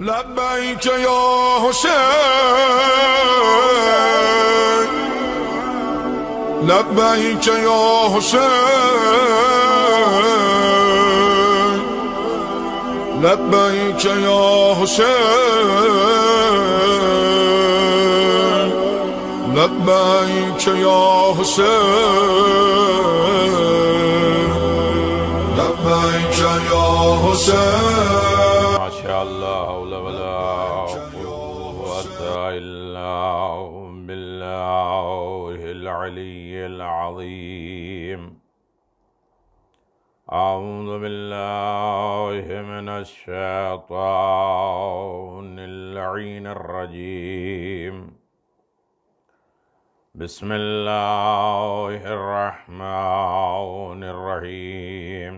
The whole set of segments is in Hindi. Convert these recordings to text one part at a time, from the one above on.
لبيك يا حسين لبيك يا حسين لبيك يا حسين لبيك يا حسين لبيك يا حسين ما شاء الله العظيم أعوذ بالله من الشيطان اللعين الرجيم بسم الله الرحمن الرحيم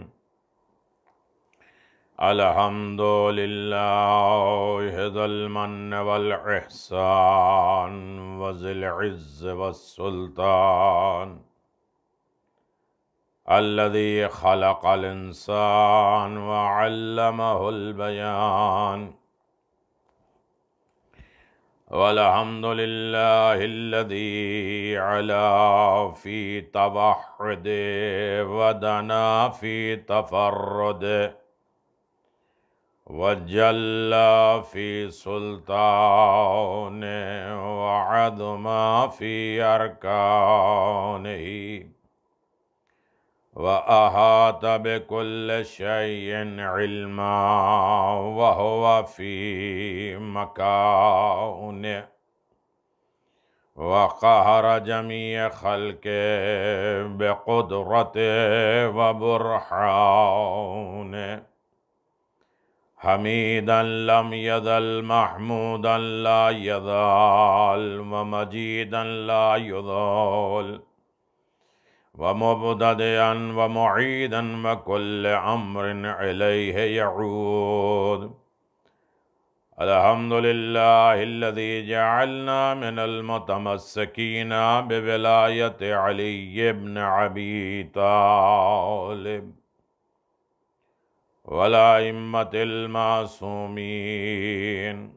الحمد لله ذا المن والإحسان وذي العز والسلطان الذي خلق الإنسان وعلمه البيان والحمد لله الذي علا في توحده ودنا في تفرده وجل في سلطانه وعظم في أركانه वहात बिकुल शयन इल्मा वह वफ़ी मकान वक़हर जमी खल के बेकुदरत वबुरहान हमीदन लम यदल महमूदन ला यदाल व मजीदन ومبتدئا ومعيدا وكل أمر إليه يعود الحمد لله الذي جعلنا من المتمسكين بولاية علي بن أبي طالب والأئمة المعصومين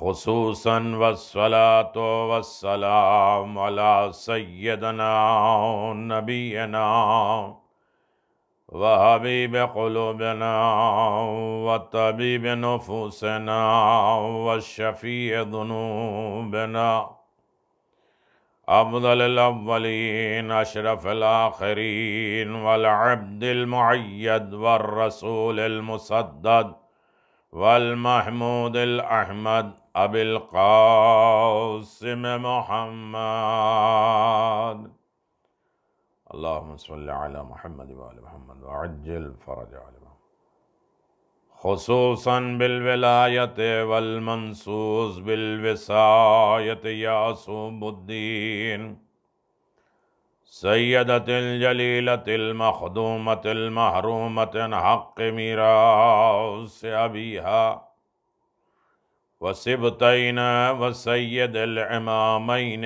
خصوصا والصلاة والسلام على سيدنا ونبينا وحبيب قلوبنا وطبيب نفوسنا والشفيع ذنوبنا أفضل الأولين أشرف الآخرين والعبد المعيد والرسول المصدد والمحمود الأحمد أبي القاسم محمد اللهم صل على محمد وآل محمد وعجل فرج على محمد خصوصا بالولاية والمنصوص بالوصاية يا صوب الدين سيدة الجليلة المخدومة المحرومة حق ميراث أبيها वसिबतैन वसैदमामैन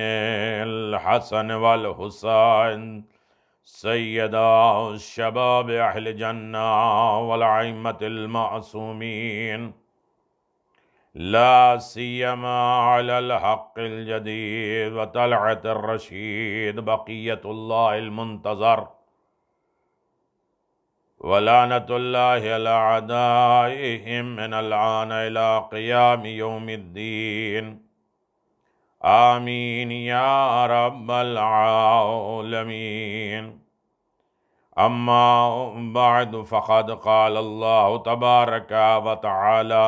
हसन वल हुसैन सैदा शबाब अहल जन्ना वलामतमासूमीन ला सीमा हक़ल जदीद वतलत रशीद बक़ीतुल्लामतज़र वलानतल्लादायामीन आमीन या रबालमीन अम्मा बाद फ़क़द काल अल्लाह तबारक व ताली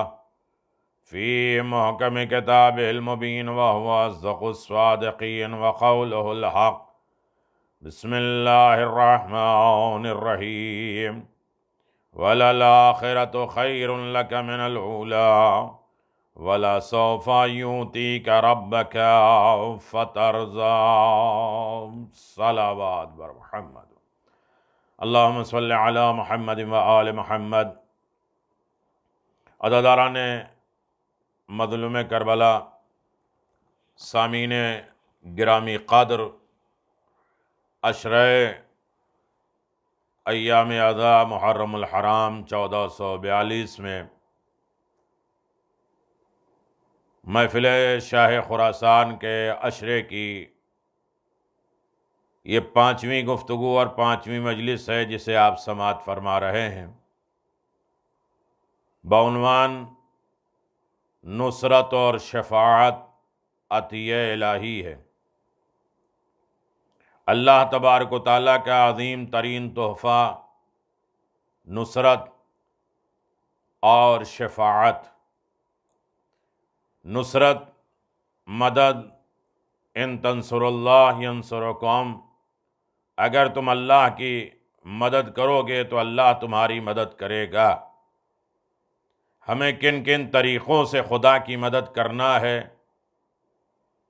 फ़ी महकम किताब मुबीन वहुआ ज़क़ुस्वादीन वक़ौलहक़ बसमीम वलाखरत खैरक मिनलूला वला सोफ़ा यूती का रब का फ़तरजा सलावाद बर महमद अल्लाम सल महमद आल महमद अदादारा ने मजलूम करबला सामीन ग्रामी कादर अशरय अयाम अदा मुहर्रम चौदह सौ बयालीस में महफिल शाह खुरासान के अशरे की ये पाँचवीं गुफ्तु और पाँचवीं मजलिस है जिसे आप समात फरमा रहे हैं बानवान नुसरत और शफात अतिय इलाही है अल्लाह तबारक ताली का अजीम तरीन तोहफ़ा नुसरत और शफात नुसरत मदद इन तनसरल्लासरकम अगर तुम अल्लाह की मदद करोगे तो अल्लाह तुम्हारी मदद करेगा हमें किन किन तरीक़ों से खुदा की मदद करना है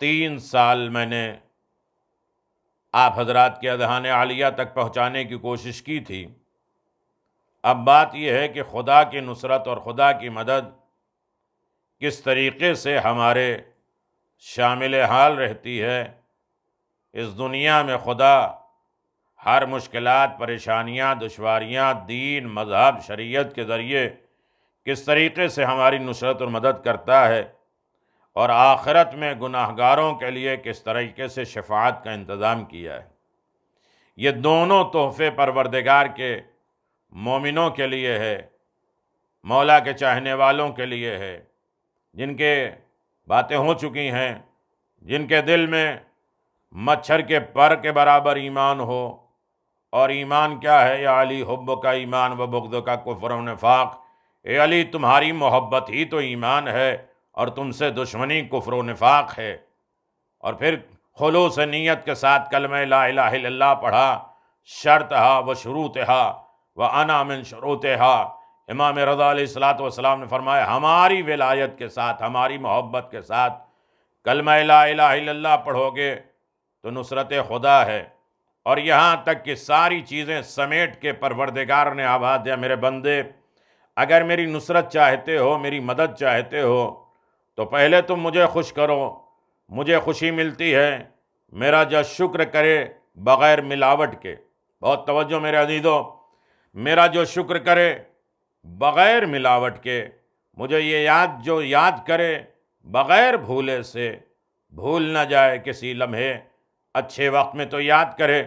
तीन साल मैंने आप हजरात के अधान आलिया तक पहुँचाने की कोशिश की थी अब बात यह है कि खुदा की नुसरत और खुदा की मदद किस तरीके से हमारे शामिल हाल रहती है इस दुनिया में खुदा हर मुश्किल परेशानियाँ दुशारियाँ दीन मज़हब शरीयत के ज़रिए किस तरीके से हमारी नुसरत और मदद करता है और आखिरत में गुनाहगारों के लिए किस तरीके से शफात का इंतज़ाम किया है ये दोनों तोहफ़े परवरदगार के मोमिनों के लिए है मौला के चाहने वालों के लिए है जिनके बातें हो चुकी हैं जिनके दिल में मच्छर के पर के बराबर ईमान हो और ईमान क्या है या अली हब्ब का ईमान व बुगद का कुफर नफाक ए अली तुम्हारी मोहब्बत ही तो ईमान है और तुमसे दुश्मनी कुफर नफाक है और फिर खलूस नीयत के साथ कल में ला लाला पढ़ा शर्त हा व शुरूत हा व अनामिन शरूत हा इमाम रज़ात वसलाम ने फरमाया हमारी विलायत के साथ हमारी मोहब्बत के साथ कलम ला पढ़ोगे तो नुसरत खुदा है और यहाँ तक कि सारी चीज़ें समेट के परवरदगार ने आवाज़ दिया मेरे बंदे अगर मेरी नुसरत चाहते हो मेरी मदद चाहते हो तो पहले तुम मुझे खुश करो मुझे खुशी मिलती है मेरा जो शुक्र करे बग़ैर मिलावट के बहुत तवज्जो मेरे अजीज़ों मेरा जो शुक्र करे बग़ैर मिलावट के मुझे ये याद जो याद करे बग़ैर भूले से भूल ना जाए किसी लम्हे अच्छे वक्त में तो याद करे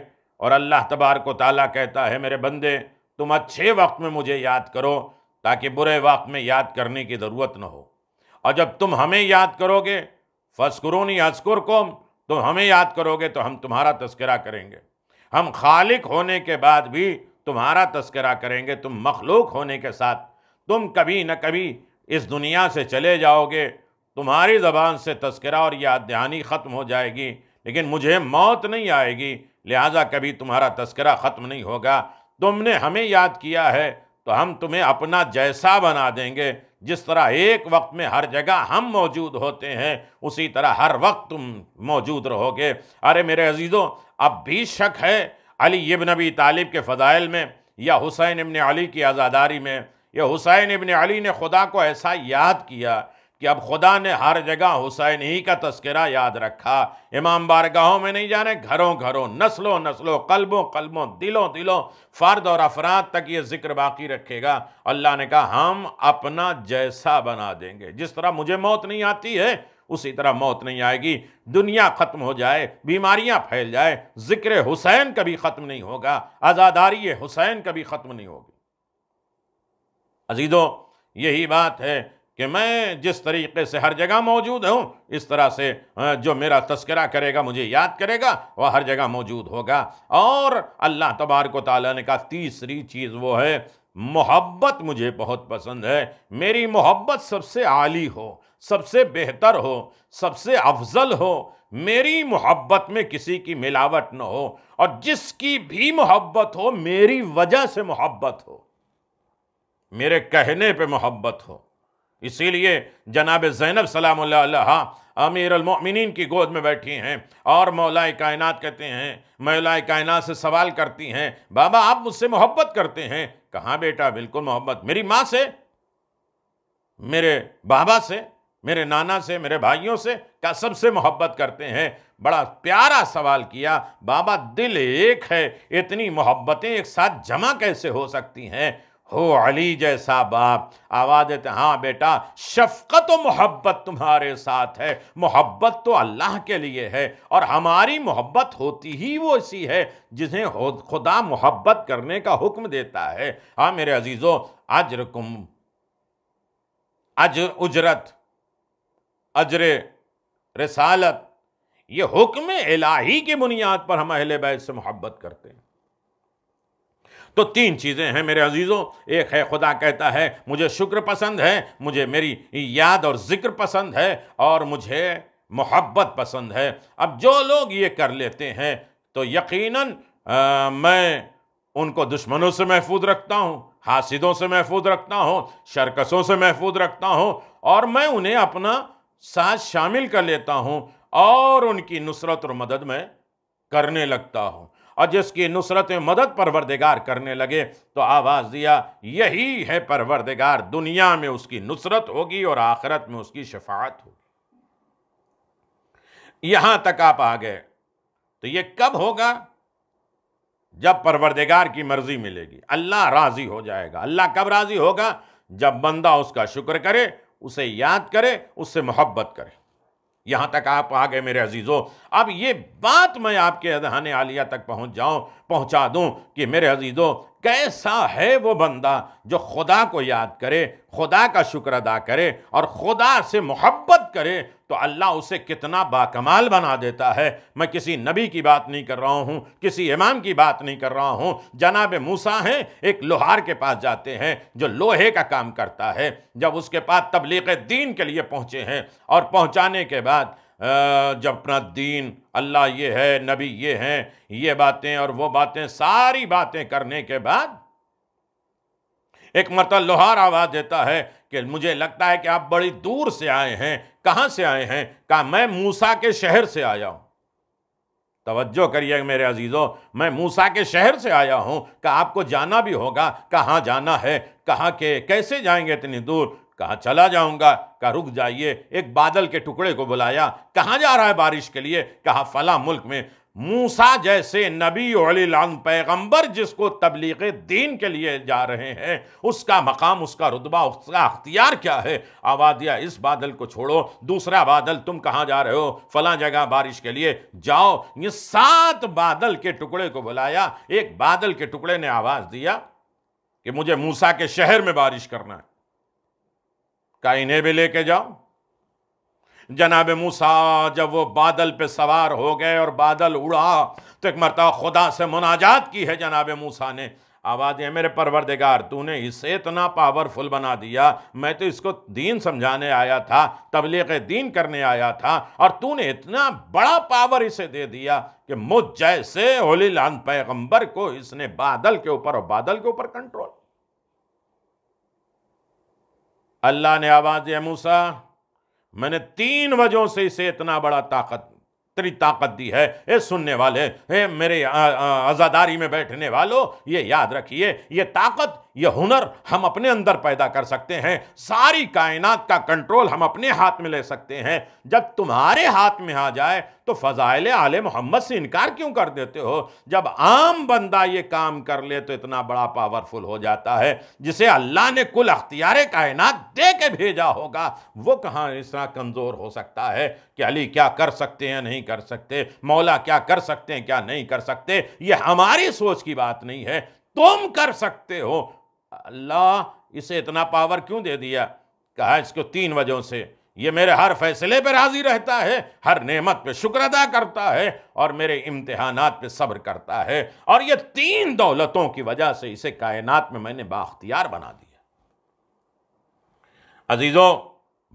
और अल्लाह तबार को ताला कहता है मेरे बंदे तुम अच्छे वक्त में मुझे याद करो ताकि बुरे वक्त में याद करने की ज़रूरत न हो और जब तुम हमें याद करोगे फस्कुरून अस्कुर कोम तुम तो हमें याद करोगे तो हम तुम्हारा तस्करा करेंगे हम खालिक होने के बाद भी तुम्हारा तस्करा करेंगे तुम मखलूक होने के साथ तुम कभी न कभी इस दुनिया से चले जाओगे तुम्हारी ज़बान से तस्करा और याद दहानी ख़त्म हो जाएगी लेकिन मुझे मौत नहीं आएगी लिहाजा कभी तुम्हारा तस्करा ख़त्म नहीं होगा तुमने हमें याद किया है तो हम तुम्हें अपना जैसा बना देंगे जिस तरह एक वक्त में हर जगह हम मौजूद होते हैं उसी तरह हर वक्त तुम मौजूद रहोगे अरे मेरे अजीज़ों अब भी शक है अली इब्न अबी तालिब के फ़जाइल में या हुसैन इबन अली की आज़ादारी में या हुसैन इबन अली ने खुदा को ऐसा याद किया कि अब खुदा ने हर जगह हुसैन ही का तस्करा याद रखा इमाम बारगाहों में नहीं जाने घरों घरों नस्लों नस्लों कलबों कलबों दिलों दिलों फ़र्द और अफराद तक ये जिक्र बाकी रखेगा अल्लाह ने कहा हम अपना जैसा बना देंगे जिस तरह मुझे मौत नहीं आती है उसी तरह मौत नहीं आएगी दुनिया ख़त्म हो जाए बीमारियां फैल जाए जिक्र हुसैन कभी ख़त्म नहीं होगा आज़ादारी हुसैन कभी ख़त्म नहीं होगी अजीदों यही बात है कि मैं जिस तरीके से हर जगह मौजूद हूँ इस तरह से जो मेरा तस्करा करेगा मुझे याद करेगा वह हर जगह मौजूद होगा और अल्लाह तबारक ताली ने कहा तीसरी चीज़ वो है मोहब्बत मुझे बहुत पसंद है मेरी मोहब्बत सबसे आली हो सबसे बेहतर हो सबसे अफजल हो मेरी मोहब्बत में किसी की मिलावट न हो और जिसकी भी मोहब्बत हो मेरी वजह से मोहब्बत हो मेरे कहने पे मोहब्बत हो इसीलिए जनाब जैनब सलाम अमीर अलमिन की गोद में बैठी हैं और मौलाए कायनात कहते हैं मौलाए कायनात से सवाल करती हैं बाबा आप मुझसे मोहब्बत करते हैं कहाँ बेटा बिल्कुल मोहब्बत मेरी माँ से मेरे बाबा से मेरे नाना से मेरे भाइयों से क्या सबसे मोहब्बत करते हैं बड़ा प्यारा सवाल किया बाबा दिल एक है इतनी मोहब्बतें एक साथ जमा कैसे हो सकती हैं हो अली जैसा बाप आवाज़ देते हाँ बेटा शफकत तो मोहब्बत तुम्हारे साथ है मोहब्बत तो अल्लाह के लिए है और हमारी मोहब्बत होती ही वो ऐसी है जिन्हें खुदा मोहब्बत करने का हुक्म देता है हाँ मेरे अजीज़ों अजर कुम अज उजरत अजर रसालत ये हुक्म इलाही की बुनियाद पर हम अहल बैत से मोहब्बत करते हैं तो तीन चीज़ें हैं मेरे अजीज़ों एक है खुदा कहता है मुझे शुक्र पसंद है मुझे मेरी याद और ज़िक्र पसंद है और मुझे मोहब्बत पसंद है अब जो लोग ये कर लेते हैं तो यकीनन आ, मैं उनको दुश्मनों से महफूज रखता हूँ हासिदों से महफूज रखता हूँ शरकसों से महफूज रखता हूँ और मैं उन्हें अपना साथ शामिल कर लेता हूँ और उनकी नुसरत और मदद मैं करने लगता हूँ और जिसकी नुसरत मदद परवरदिगार करने लगे तो आवाज़ दिया यही है परवरदिगार दुनिया में उसकी नुसरत होगी और आखिरत में उसकी शफात होगी यहाँ तक आप आ गए तो ये कब होगा जब परवरदिगार की मर्ज़ी मिलेगी अल्लाह राज़ी हो जाएगा अल्लाह कब राज़ी होगा जब बंदा उसका शुक्र करे उसे याद करे उससे मोहब्बत करे यहाँ तक आप आ गए मेरे अजीज़ों अब ये बात मैं आपके अजहान आलिया तक पहुँच जाऊँ पहुँचा दूँ कि मेरे अजीज़ों कैसा है वो बंदा जो खुदा को याद करे खुदा का शुक्र अदा करे और खुदा से मोहब्बत करे तो अल्लाह उसे कितना बाकमाल बना देता है मैं किसी नबी की बात नहीं कर रहा हूँ किसी इमाम की बात नहीं कर रहा हूँ जनाब मूसा हैं एक लोहार के पास जाते हैं जो लोहे का काम करता है जब उसके पास तबलीग दीन के लिए पहुँचे हैं और पहुँचाने के बाद जब अपना दीन अल्लाह ये है नबी ये हैं ये बातें और वो बातें सारी बातें करने के बाद एक मरत लोहार आवाज़ देता है कि मुझे लगता है कि आप बड़ी दूर से आए हैं कहां से आए हैं कहा मैं मूसा के शहर से आया हूं तवज्जो करिए मेरे अजीज़ों मैं मूसा के शहर से आया हूं कहा आपको जाना भी होगा कहां हाँ, जाना है कहां के कैसे जाएंगे इतनी दूर कहा चला जाऊंगा कहा रुक जाइए एक बादल के टुकड़े को बुलाया कहां जा रहा है बारिश के लिए कहा फला मुल्क में मूसा जैसे नबी अलीलान पैगंबर जिसको तबलीग दीन के लिए जा रहे हैं उसका मकाम उसका रुतबा उसका अख्तियार क्या है आबादिया इस बादल को छोड़ो दूसरा बादल तुम कहाँ जा रहे हो फला जगह बारिश के लिए जाओ ये सात बादल के टुकड़े को बुलाया एक बादल के टुकड़े ने आवाज़ दिया कि मुझे मूसा के शहर में बारिश करना है का इन्हें भी लेके जाओ जनाब मूसा जब वो बादल पे सवार हो गए और बादल उड़ा तो एक मरतबा खुदा से मुनाजात की है जनाब मूसा ने आवाज़ है मेरे परवरदिगार तूने इसे इतना पावरफुल बना दिया मैं तो इसको दीन समझाने आया था तबलीग दीन करने आया था और तूने इतना बड़ा पावर इसे दे दिया कि मुझ जैसे होली लान पैगम्बर को इसने बादल के ऊपर और बादल के ऊपर कंट्रोल अल्लाह ने आवाज़ मूसा मैंने तीन वजहों से इसे इतना बड़ा ताकत तेरी ताकत दी है ए सुनने वाले ए मेरे आज़ादारी में बैठने वालों ये याद रखिए ये ताकत यह हुनर हम अपने अंदर पैदा कर सकते हैं सारी कायनात का कंट्रोल हम अपने हाथ में ले सकते हैं जब तुम्हारे हाथ में आ जाए तो फ़ज़ाइल आल मोहम्मद से इनकार क्यों कर देते हो जब आम बंदा ये काम कर ले तो इतना बड़ा पावरफुल हो जाता है जिसे अल्लाह ने कुल अख्तियार कायनात दे के भेजा होगा वो कहाँ इस तरह कमज़ोर हो सकता है कि अली क्या कर सकते हैं नहीं कर सकते मौला क्या कर सकते हैं क्या नहीं कर सकते ये हमारी सोच की बात नहीं है तुम कर सकते हो अल्लाह इसे इतना पावर क्यों दे दिया कहा इसको तीन वजहों से ये मेरे हर फैसले पे राज़ी रहता है हर नेमत पे शुक्र अदा करता है और मेरे इम्तहान पे सब्र करता है और ये तीन दौलतों की वजह से इसे कायनात में मैंने बाख्तियार बना दिया अजीज़ों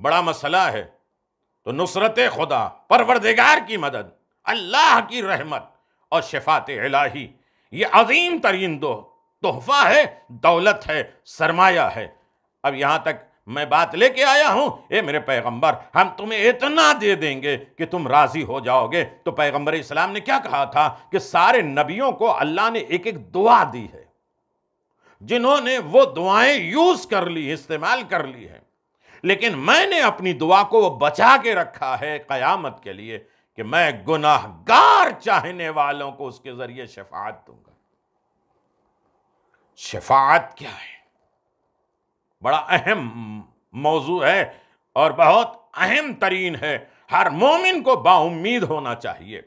बड़ा मसला है तो नुसरत खुदा परवरदिगार की मदद अल्लाह की रहमत और शफात इलाही ये अजीम तरीन दो तोहफा है दौलत है सरमाया है अब यहां तक मैं बात लेके आया हूं ए मेरे पैगंबर हम तुम्हें इतना दे देंगे कि तुम राजी हो जाओगे तो पैगंबर इस्लाम ने क्या कहा था कि सारे नबियों को अल्लाह ने एक एक दुआ दी है जिन्होंने वो दुआएं यूज कर ली इस्तेमाल कर ली है लेकिन मैंने अपनी दुआ को वो बचा के रखा है कयामत के लिए कि मैं गुनाहगार चाहने वालों को उसके जरिए शफात दूंगा शफात क्या है बड़ा अहम मौजू है और बहुत अहम तरीन है हर मोमिन को बाउमीद होना चाहिए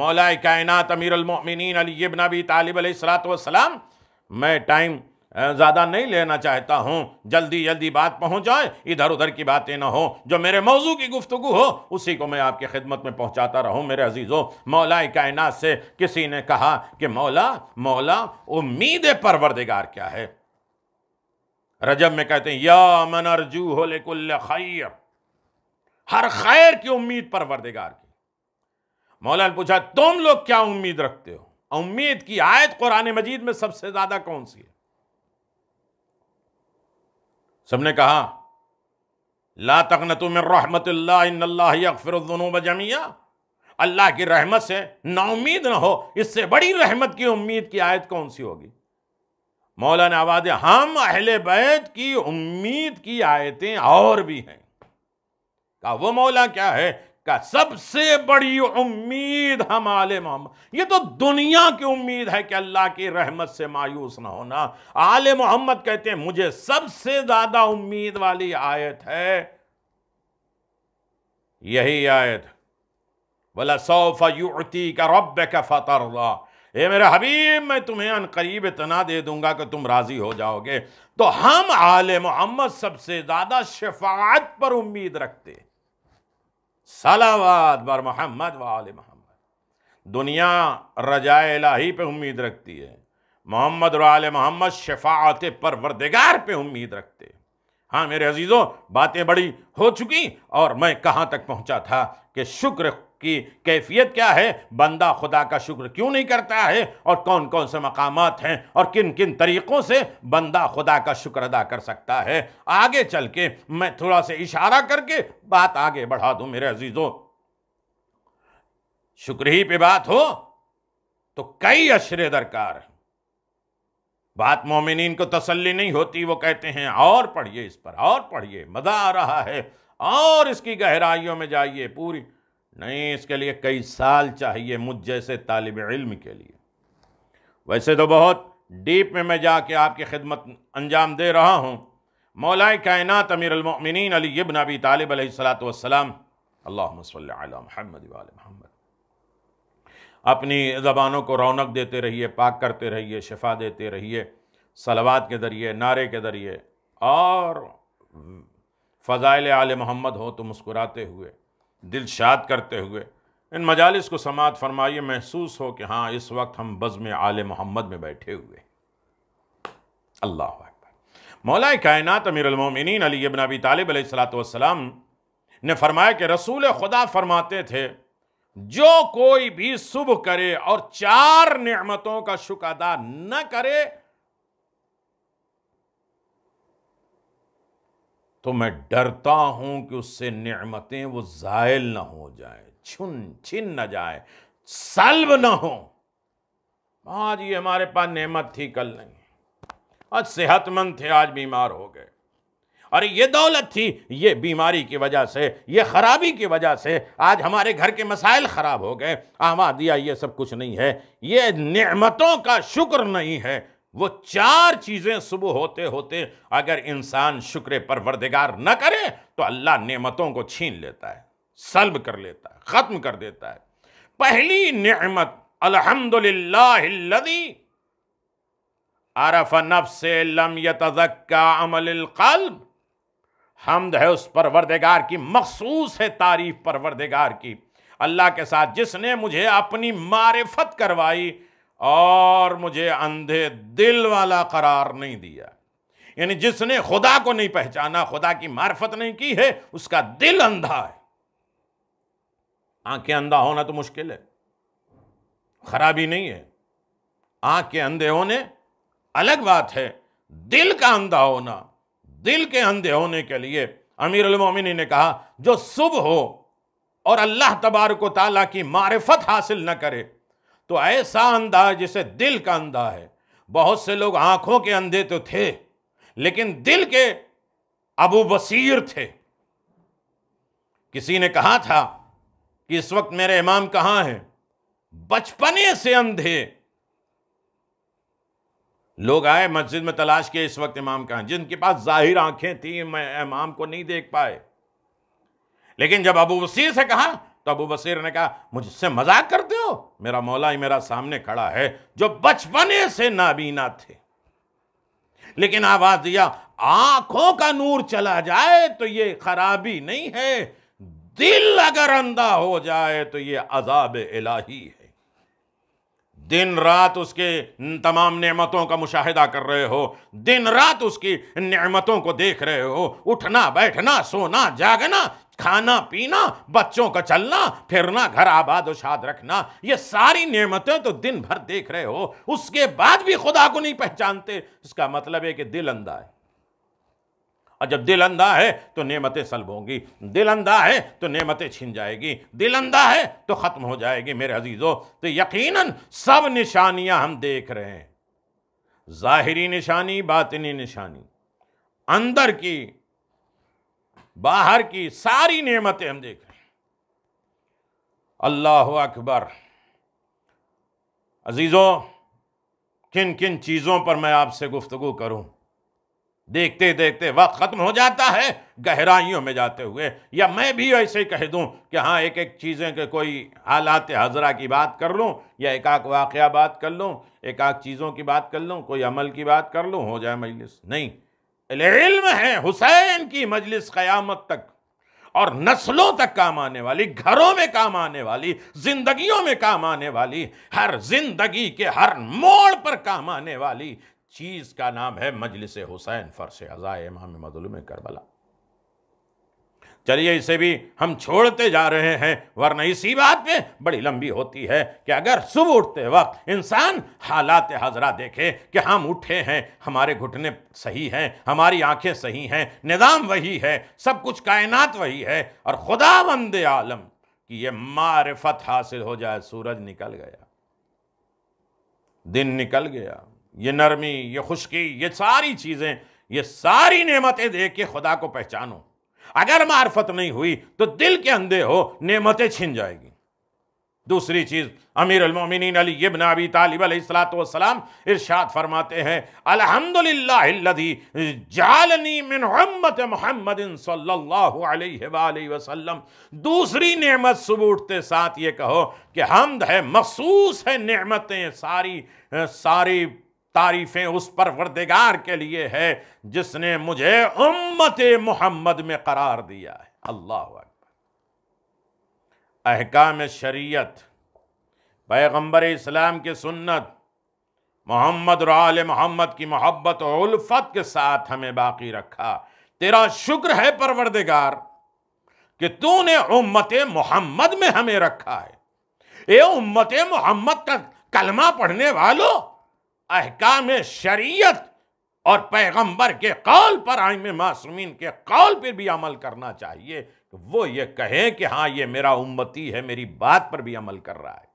मौलाए कायनात अमीर अमीरमिन अली इबन अबी तालिब सलात मैं टाइम ज़्यादा नहीं लेना चाहता हूँ जल्दी जल्दी बात पहुँच जाए इधर उधर की बातें ना हो जो मेरे मौजू की गुफ्तु हो उसी को मैं आपकी खिदमत में पहुँचाता रहूँ मेरे अजीज़ों मौलाए कायनात से किसी ने कहा कि मौला मौला उम्मीद परवरदिगार क्या है रजब में कहते हैं या मन अर्जू हो लेकुल्ल खैर हर खैर की उम्मीद परवरदिगार की मौला ने पूछा तुम लोग क्या उम्मीद रखते हो उम्मीद की आयत कुरान मजीद में सबसे ज़्यादा कौन सी है सबने कहा ला तकन तुम रहमत जमिया अल्लाह की रहमत से नाउमीद ना हो इससे बड़ी रहमत की उम्मीद की आयत कौन सी होगी मौलाना आवाज हम अहले बैत की उम्मीद की आयतें और भी हैं कहा वो मौला क्या है का सबसे बड़ी उम्मीद हम आले मोहम्मद ये तो दुनिया की उम्मीद है कि अल्लाह की रहमत से मायूस ना होना आल मोहम्मद कहते हैं मुझे सबसे ज़्यादा उम्मीद वाली आयत है यही आयत बोला सौफ युती का रब का फतर ये मेरे हबीब मैं तुम्हें अन करीब इतना दे दूंगा कि तुम राज़ी हो जाओगे तो हम आल मोहम्मद सबसे ज़्यादा शफात पर उम्मीद रखते हैं सलावाद बर मोहम्मद वाल मोहम्मद दुनिया रजाए लाही पे उम्मीद रखती है मोहम्मद वाल मोहम्मद शफात वर्दगार पे उम्मीद रखते हैं हाँ मेरे अजीज़ों बातें बड़ी हो चुकी और मैं कहाँ तक पहुँचा था कि शुक्र की कैफियत क्या है बंदा खुदा का शुक्र क्यों नहीं करता है और कौन कौन से मकाम हैं और किन किन तरीक़ों से बंदा खुदा का शुक्र अदा कर सकता है आगे चल के मैं थोड़ा सा इशारा करके बात आगे बढ़ा दूँ मेरे अजीज़ों शुक्र ही पे बात हो तो कई अशरे दरकार बात मोमिन को तसल्ली नहीं होती वो कहते हैं और पढ़िए इस पर और पढ़िए मज़ा आ रहा है और इसकी गहराइयों में जाइए पूरी नहीं इसके लिए कई साल चाहिए मुझ जैसे तालब इल्म के लिए वैसे तो बहुत डीप में मैं जाके आपकी खिदमत अंजाम दे रहा हूँ मौलाए कायनात अमीरमिन अली इब्न अबी तालिब सलाम महमद महमद अपनी ज़बानों को रौनक देते रहिए पाक करते रहिए शिफा देते रहिए सलवात के ज़रिए नारे के ज़रिए और फ़ज़ाइल आल मोहम्मद हो तो मुस्कुराते हुए दिल शाद करते हुए इन मजालस को समात फरमाइए महसूस हो कि हाँ इस वक्त हम बज़म आल मोहम्मद में बैठे हुए अल्लाह मौलाए मौला कायनत अमीरमिन अली अबन अबी तालब सलाम ने फरमाया कि रसूल खुदा फरमाते थे जो कोई भी सुबह करे और चार नेमतों का शुक्र अदा न करे तो मैं डरता हूँ कि उससे नियमतें वो ज़ायल ना हो जाए छुन छिन ना जाए सल्ब ना हो आज ये हमारे पास नेमत थी कल नहीं आज सेहतमंद थे आज बीमार हो गए अरे ये दौलत थी ये बीमारी की वजह से ये ख़राबी की वजह से आज हमारे घर के मसाइल ख़राब हो गए आमा दिया ये सब कुछ नहीं है ये नेमतों का शुक्र नहीं है वो चार चीजें सुबह होते होते अगर इंसान शुक्र पर वरदगार न करे तो अल्लाह नेमतों को छीन लेता है सल्ब कर लेता है ख़त्म कर देता है पहली नेमत अलहमदुल्लादी आरफ नफ से लम यतक्का अमल कल्ब हमद है उस परवरदगार की मखसूस है तारीफ परवरदगार की अल्लाह के साथ जिसने मुझे अपनी मारिफत करवाई और मुझे अंधे दिल वाला करार नहीं दिया यानी जिसने खुदा को नहीं पहचाना खुदा की मार्फत नहीं की है उसका दिल अंधा है आंखें अंधा होना तो मुश्किल है खराबी नहीं है आंख के अंधे होने अलग बात है दिल का अंधा होना दिल के अंधे होने के लिए अमीर उलमिन ने कहा जो सुबह हो और अल्लाह तबारक ताला की मार्फत हासिल न करे तो ऐसा अंधा जिसे दिल का अंधा है बहुत से लोग आंखों के अंधे तो थे लेकिन दिल के अबू बसीर थे किसी ने कहा था कि इस वक्त मेरे इमाम कहां हैं बचपने से अंधे लोग आए मस्जिद में तलाश किए इस वक्त इमाम कहां जिनके पास जाहिर आंखें थी मैं इमाम को नहीं देख पाए लेकिन जब अबू बसीर से कहा तो अबू बसीर ने कहा मुझसे मजाक करते हो मेरा मौला ही मेरा सामने खड़ा है जो बचपने से नाबीना थे लेकिन आवाज दिया आंखों का नूर चला जाए तो ये खराबी नहीं है दिल अगर अंधा हो जाए तो ये अजाब इलाही है दिन रात उसके तमाम नेमतों का मुशाहिदा कर रहे हो दिन रात उसकी नेमतों को देख रहे हो उठना बैठना सोना जागना खाना पीना बच्चों का चलना फिरना घर आबाद शाद रखना ये सारी नेमतें तो दिन भर देख रहे हो उसके बाद भी खुदा को नहीं पहचानते इसका मतलब है कि दिल अंधा है और जब दिल अंधा है तो नेमतें सलब होंगी दिल अंधा है तो नेमतें छिन जाएगी दिल अंधा है तो ख़त्म हो जाएगी मेरे अजीज़ों तो यकीनन सब निशानियां हम देख रहे हैं ज़ाहरी निशानी बातनी निशानी अंदर की बाहर की सारी नेमतें हम देख रहे हैं अल्लाह अकबर अजीज़ों किन किन चीज़ों पर मैं आपसे गुफ्तु करूं देखते देखते वक्त खत्म हो जाता है गहराइयों में जाते हुए या मैं भी ऐसे ही कह दूं कि हाँ एक एक चीज़ें के कोई हालात हजरा की बात कर लूँ या एक आक वाक़ बात कर लूँ एक आक चीज़ों की बात कर लूँ कोई अमल की बात कर लूँ हो जाए मजलिस नहीं इल्म है हुसैन की मजलिस क़यामत तक और नस्लों तक काम आने वाली घरों में काम आने वाली जिंदगियों में काम आने वाली हर जिंदगी के हर मोड़ पर काम आने वाली चीज़ का नाम है मजलिस हुसैन फ़र्श अज़ा इमाम मजलूम करबला चलिए इसे भी हम छोड़ते जा रहे हैं वरना इसी बात पे बड़ी लंबी होती है कि अगर सुबह उठते वक्त इंसान हालात हजरा देखे कि हम उठे हैं हमारे घुटने सही हैं हमारी आंखें सही हैं निदाम वही है सब कुछ कायनात वही है और खुदा वंद आलम कि ये मारफत हासिल हो जाए सूरज निकल गया दिन निकल गया ये नरमी ये खुशकी ये सारी चीज़ें ये सारी नेमतें दे के खुदा को पहचानो अगर मार्फत नहीं हुई तो दिल के अंधे हो नेमतें छिन जाएगी दूसरी चीज़ अमीर अलमिन अली इबन अबी तालिब अलैहिस्सलाम इरशाद फरमाते हैं अलहमदिल्लादी जालनी मिन उम्मत मोहम्मद सल्लल्लाहु अलैहि वसल्लम दूसरी नेमत सबूतते उठते साथ ये कहो कि हमद है मखसूस है नेमतें सारी सारी तारीफ़ें उस पर वर्दिगार के लिए है जिसने मुझे उम्मत मोहम्मद में करार दिया है अल्लाह अहकाम शरीयत पैगम्बर इस्लाम के सुन्नत मोहम्मद और आल मोहम्मद की मोहब्बत और उल्फत के साथ हमें बाकी रखा तेरा शुक्र है परवरदिगार कि तूने उम्मत मोहम्मद में हमें रखा है ए उम्मत मोहम्मद का कलमा पढ़ने वालों अहकाम शरीयत और पैगंबर के कौल पर आइम मासूमिन के कौल पर भी अमल करना चाहिए तो वो ये कहें कि हाँ ये मेरा उम्मती है मेरी बात पर भी अमल कर रहा है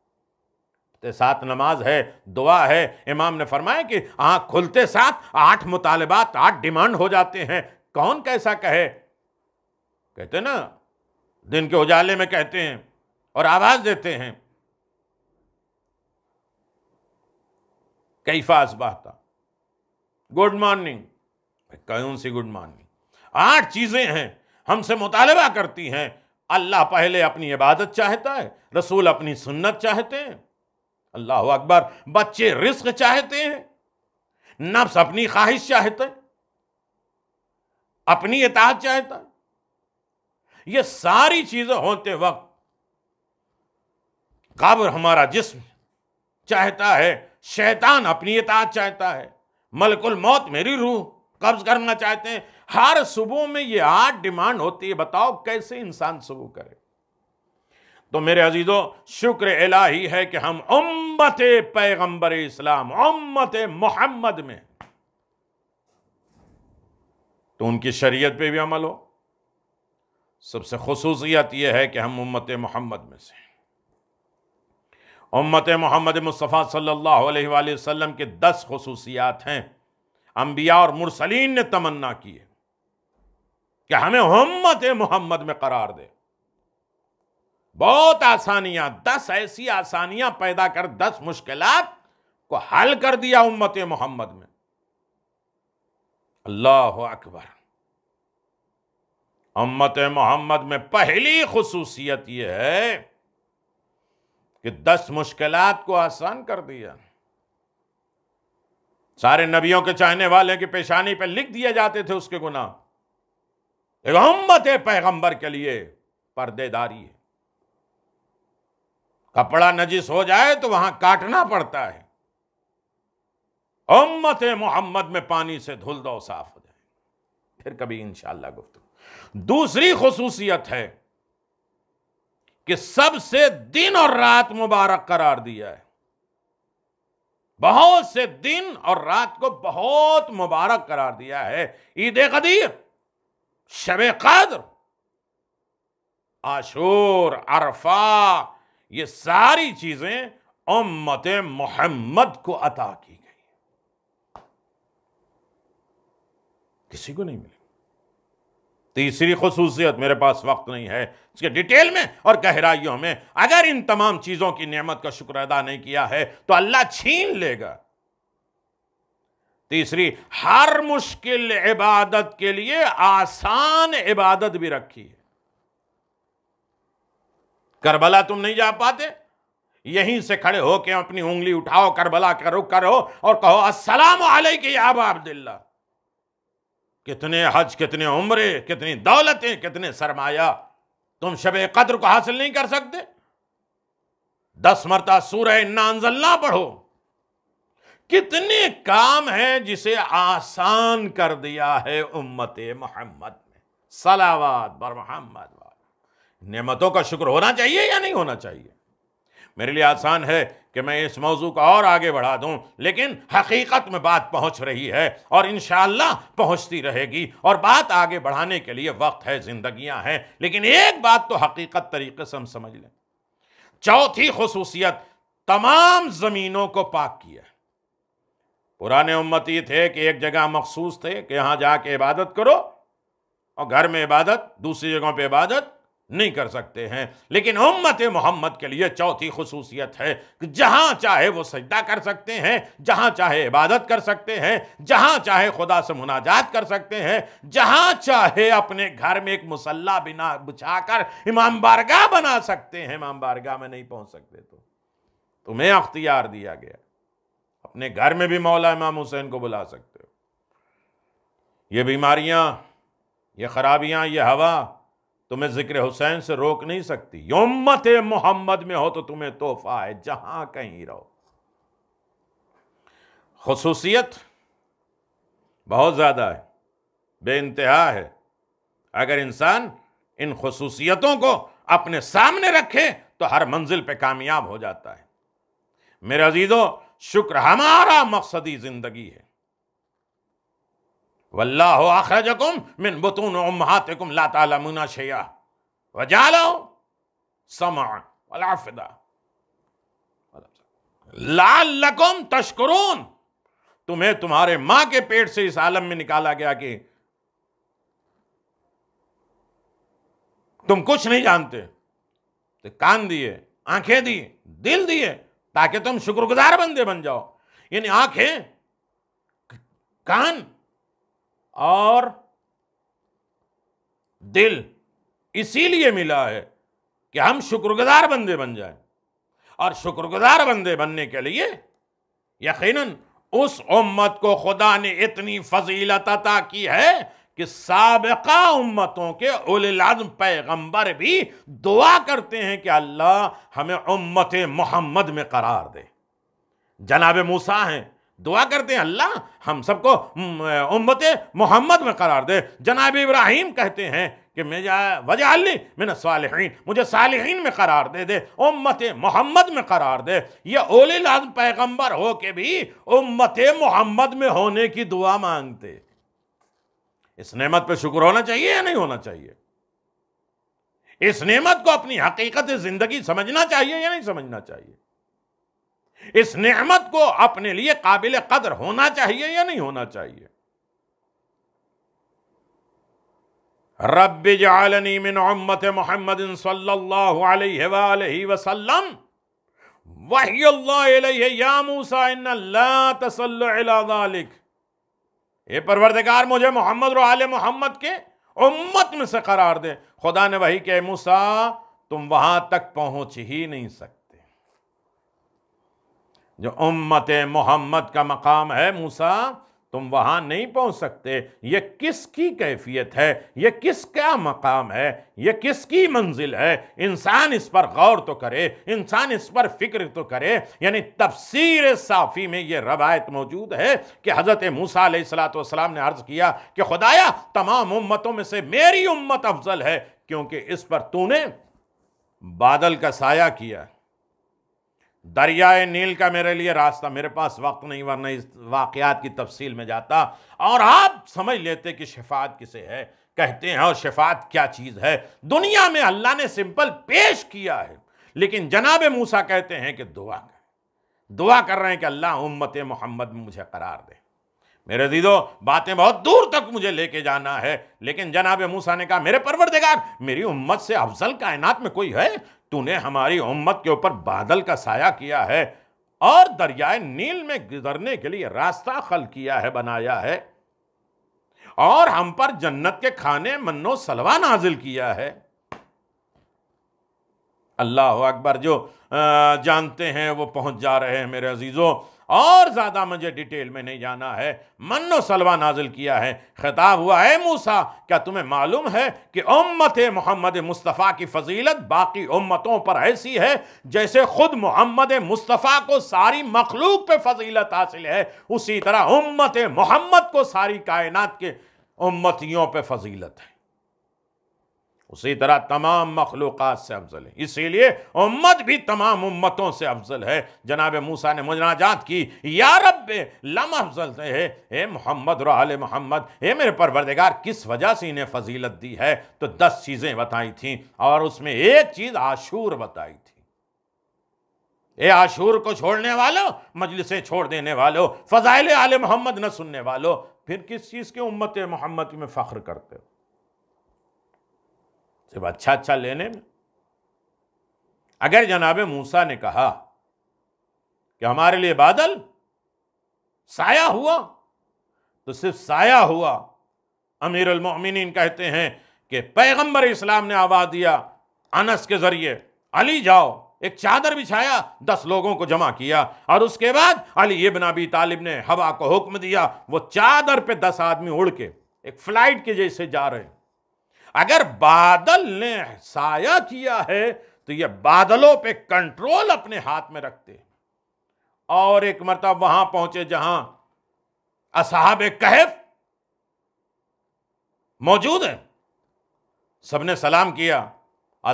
तो साथ नमाज है दुआ है इमाम ने फरमाया कि आँख हाँ, खुलते साथ आठ मुतालबात आठ डिमांड हो जाते हैं कौन कैसा कहे कहते ना दिन के उजाले में कहते हैं और आवाज़ देते हैं कई फास गुड मॉर्निंग कौन सी गुड मॉर्निंग आठ चीज़ें हैं हमसे मुतालबा करती हैं अल्लाह पहले अपनी इबादत चाहता है रसूल अपनी सुन्नत चाहते हैं अल्लाह अकबर बच्चे रिस्क चाहते हैं नफ्स अपनी ख्वाहिश चाहते हैं अपनी इतात चाहता है ये सारी चीज़ें होते वक्त काबर हमारा जिस्म चाहता है शैतान अपनी इताद चाहता है मलकुल मौत मेरी रूह कब्ज करना चाहते हैं हर सुबह में ये आठ डिमांड होती है बताओ कैसे इंसान सुबह करे तो मेरे अजीजों शुक्र इलाही है कि हम उम्मत पैगंबर इस्लाम उम्मत मोहम्मद में तो उनकी शरीयत पे भी अमल हो सबसे खसूसियत यह है कि हम उम्मत मोहम्मद में से उम्मत मोहम्मद मुस्तफ़ा सल्लल्लाहु अलैहि वसल्लम के दस खसूसियात हैं अम्बिया और मुरसलीन ने तमन्ना की है कि हमें उम्मत मोहम्मद में करार दे बहुत आसानियां दस ऐसी आसानियां पैदा कर दस मुश्किल को हल कर दिया उम्मत मोहम्मद में अल्लाह अकबर उम्मत मोहम्मद में पहली खसूसियत यह है कि दस मुश्किलात को आसान कर दिया सारे नबियों के चाहने वाले की पेशानी पे लिख दिए जाते थे उसके गुना एक उम्मत है पैगंबर के लिए पर्देदारी है कपड़ा नजिस हो जाए तो वहां काटना पड़ता है उम्मत मोहम्मद में पानी से धुल दो साफ हो जाए फिर कभी इंशाला गुफ्तु दूसरी खसूसियत है कि सबसे दिन और रात मुबारक करार दिया है बहुत से दिन और रात को बहुत मुबारक करार दिया है ईद कदीर शब कदर आशूर अरफा ये सारी चीजें उम्मत मोहम्मद को अता की गई किसी को नहीं मिली तीसरी खसूसियत मेरे पास वक्त नहीं है इसके डिटेल में और गहराइयों में अगर इन तमाम चीज़ों की नियमत का शुक्र अदा नहीं किया है तो अल्लाह छीन लेगा तीसरी हर मुश्किल इबादत के लिए आसान इबादत भी रखी है करबला तुम नहीं जा पाते यहीं से खड़े होकर अपनी उंगली उठाओ करबला का रुख करो और कहो असलाम आलई के अब्दुल्ला कितने हज कितने उम्रे कितनी दौलतें कितने सरमाया तुम शब कद्र को हासिल नहीं कर सकते दस मरता सूरह ना पढ़ो कितने काम हैं जिसे आसान कर दिया है उम्मत मोहम्मद ने सलावाद बर मोहम्मद नेमतों का शुक्र होना चाहिए या नहीं होना चाहिए मेरे लिए आसान है कि मैं इस मौजू को और आगे बढ़ा दूं लेकिन हकीकत में बात पहुंच रही है और इन पहुंचती रहेगी और बात आगे बढ़ाने के लिए वक्त है जिंदगियां हैं लेकिन एक बात तो हकीकत तरीके से हम समझ लें चौथी खसूसियत तमाम ज़मीनों को पाक किया पुराने उम्मती थे कि एक जगह मखसूस थे कि यहाँ जाके इबादत करो और घर में इबादत दूसरी जगहों पे इबादत नहीं कर सकते हैं लेकिन उम्मत मोहम्मद के लिए चौथी खसूसियत है कि जहाँ चाहे वो सजदा कर सकते हैं जहाँ चाहे इबादत कर सकते हैं जहाँ चाहे खुदा से मुनाजात कर सकते हैं जहाँ चाहे अपने घर में एक मुसल्ला बिना बिछा कर इमाम बारगाह बना सकते हैं इमाम बारगाह में नहीं पहुँच सकते तो तुम्हें अख्तियार दिया गया अपने घर में भी मौला इमाम हुसैन को बुला सकते हो ये बीमारियाँ ये खराबियाँ ये हवा तुम्हें जिक्र हुसैन से रोक नहीं सकती योमत मोहम्मद में हो तो तुम्हें तोहफा है जहां कहीं रहो खसूसियत बहुत ज़्यादा है बे इंतहा है अगर इंसान इन खसूसियतों को अपने सामने रखे तो हर मंजिल पे कामयाब हो जाता है मेरे अजीज़ों शुक्र हमारा मकसदी ज़िंदगी है वल्लाहु अखरजकुम मिन बुतून उम्मातकुम ला तालमुना शया वजालो समा वलाफिदा लाल लकुम तशकुरून तुम्हें तुम्हारे मां के पेट से इस आलम में निकाला गया कि तुम कुछ नहीं जानते तो कान दिए आंखें दी दिल दिए ताकि तुम शुक्रगुजार बंदे बन जाओ यानी आंखें कान और दिल इसीलिए मिला है कि हम शुक्रगुजार बंदे बन जाएं और शुक्रगुजार बंदे बनने के लिए यकीनन उस उम्मत को खुदा ने इतनी फजीलत अता की है कि सबका उम्मतों के उलम पैगंबर भी दुआ करते हैं कि अल्लाह हमें उम्मत मोहम्मद में करार दे जनाब मूसा हैं दुआ करते हैं अल्लाह हम सबको उम्मत मोहम्मद में करार दे जनाब इब्राहिम कहते हैं कि मैं अली मैंने सालहीन मुझे सालहीन में करार दे दे उम्मत मोहम्मद में करार दे ये ओले लाजम पैगम्बर हो के भी उम्मत मोहम्मद में होने की दुआ मांगते इस नेमत पे शुक्र होना चाहिए या नहीं होना चाहिए इस नेमत को अपनी हकीकत ज़िंदगी समझना चाहिए या नहीं समझना चाहिए इस नेमत को अपने लिए काबिल कदर होना चाहिए या नहीं होना चाहिए रबनी जालनी मिन उम्मत मोहम्मद वसल्लम ये परवरदगार मुझे मोहम्मद और आल मोहम्मद के उम्मत में से करार दे खुदा ने वही कहे मूसा तुम वहां तक पहुंच ही नहीं सकते जो उम्मत मोहम्मद का मकाम है मूसा तुम वहाँ नहीं पहुँच सकते ये किसकी कैफियत है ये किसका मकाम है ये किसकी मंजिल है इंसान इस पर गौर तो करे इंसान इस पर फिक्र तो करे यानी तफसीर साफ़ी में ये रवायत मौजूद है कि हज़रत मूसा सलाम ने अर्ज़ किया कि खुदाया तमाम उम्मतों में से मेरी उम्मत अफजल है क्योंकि इस पर तूने बादल का साया किया दरियाए नील का मेरे लिए रास्ता मेरे पास वक्त नहीं वरना इस वाक़ात की तफसील में जाता और आप समझ लेते कि शफात किसे है कहते हैं और शफात क्या चीज़ है दुनिया में अल्लाह ने सिंपल पेश किया है लेकिन जनाब मूसा कहते हैं कि दुआ कर दुआ कर रहे हैं कि अल्लाह उम्मत मोहम्मद मुझे करार दे मेरे दीदो बातें बहुत दूर तक मुझे लेके जाना है लेकिन जनाब मूसा ने कहा मेरे परवरदेगार मेरी उम्मत से अफजल कायनात में कोई है तूने हमारी उम्मत के ऊपर बादल का साया किया है और दरियाए नील में गुजरने के लिए रास्ता खल किया है बनाया है और हम पर जन्नत के खाने मन्नो सलवा नाजिल किया है अल्लाह अकबर जो जानते हैं वो पहुंच जा रहे हैं मेरे अजीज़ों और ज़्यादा मुझे डिटेल में नहीं जाना है मनो सलवा नाजिल किया है खिताब हुआ है मूसा क्या तुम्हें मालूम है कि उम्मत मोहम्मद मुस्तफ़ा की फजीलत बाकी उम्मतों पर ऐसी है जैसे ख़ुद मोहम्मद मुस्तफ़ा को सारी मखलूक पे फजीलत हासिल है उसी तरह उम्मत मोहम्मद को सारी कायनात के उम्मतियों पे फजीलत है उसी तरह तमाम मखलूक़ से अफजल है इसीलिए उम्मत भी तमाम उम्मतों से अफजल है जनाब मूसा ने मुनाजात की या रब लम अफजल से है ए मोहम्मद रल मोहम्मद हे मेरे परवरदगार किस वजह से इन्हें फजीलत दी है तो दस चीज़ें बताई थी और उसमें एक चीज़ आशूर बताई थी ए आशूर को छोड़ने वालों मजलिसें छोड़ देने वालों फ़जाइल आल मोहम्मद न सुनने वालों फिर किस चीज़ के उम्मत मोहम्मद में फ़ख्र करते हो सिर्फ अच्छा अच्छा लेने में अगर जनाब मूसा ने कहा कि हमारे लिए बादल साया हुआ तो सिर्फ साया हुआ अमीर उलमिन कहते हैं कि पैगंबर इस्लाम ने आवाज़ दिया अनस के ज़रिए अली जाओ एक चादर बिछाया दस लोगों को जमा किया और उसके बाद अली इबन अबी तालिब ने हवा को हुक्म दिया वो चादर पे दस आदमी उड़ के एक फ्लाइट के जैसे जा रहे हैं अगर बादल ने साया किया है तो ये बादलों पे कंट्रोल अपने हाथ में रखते और एक मरतब वहां पहुंचे जहां असहाब कहफ मौजूद है सबने सलाम किया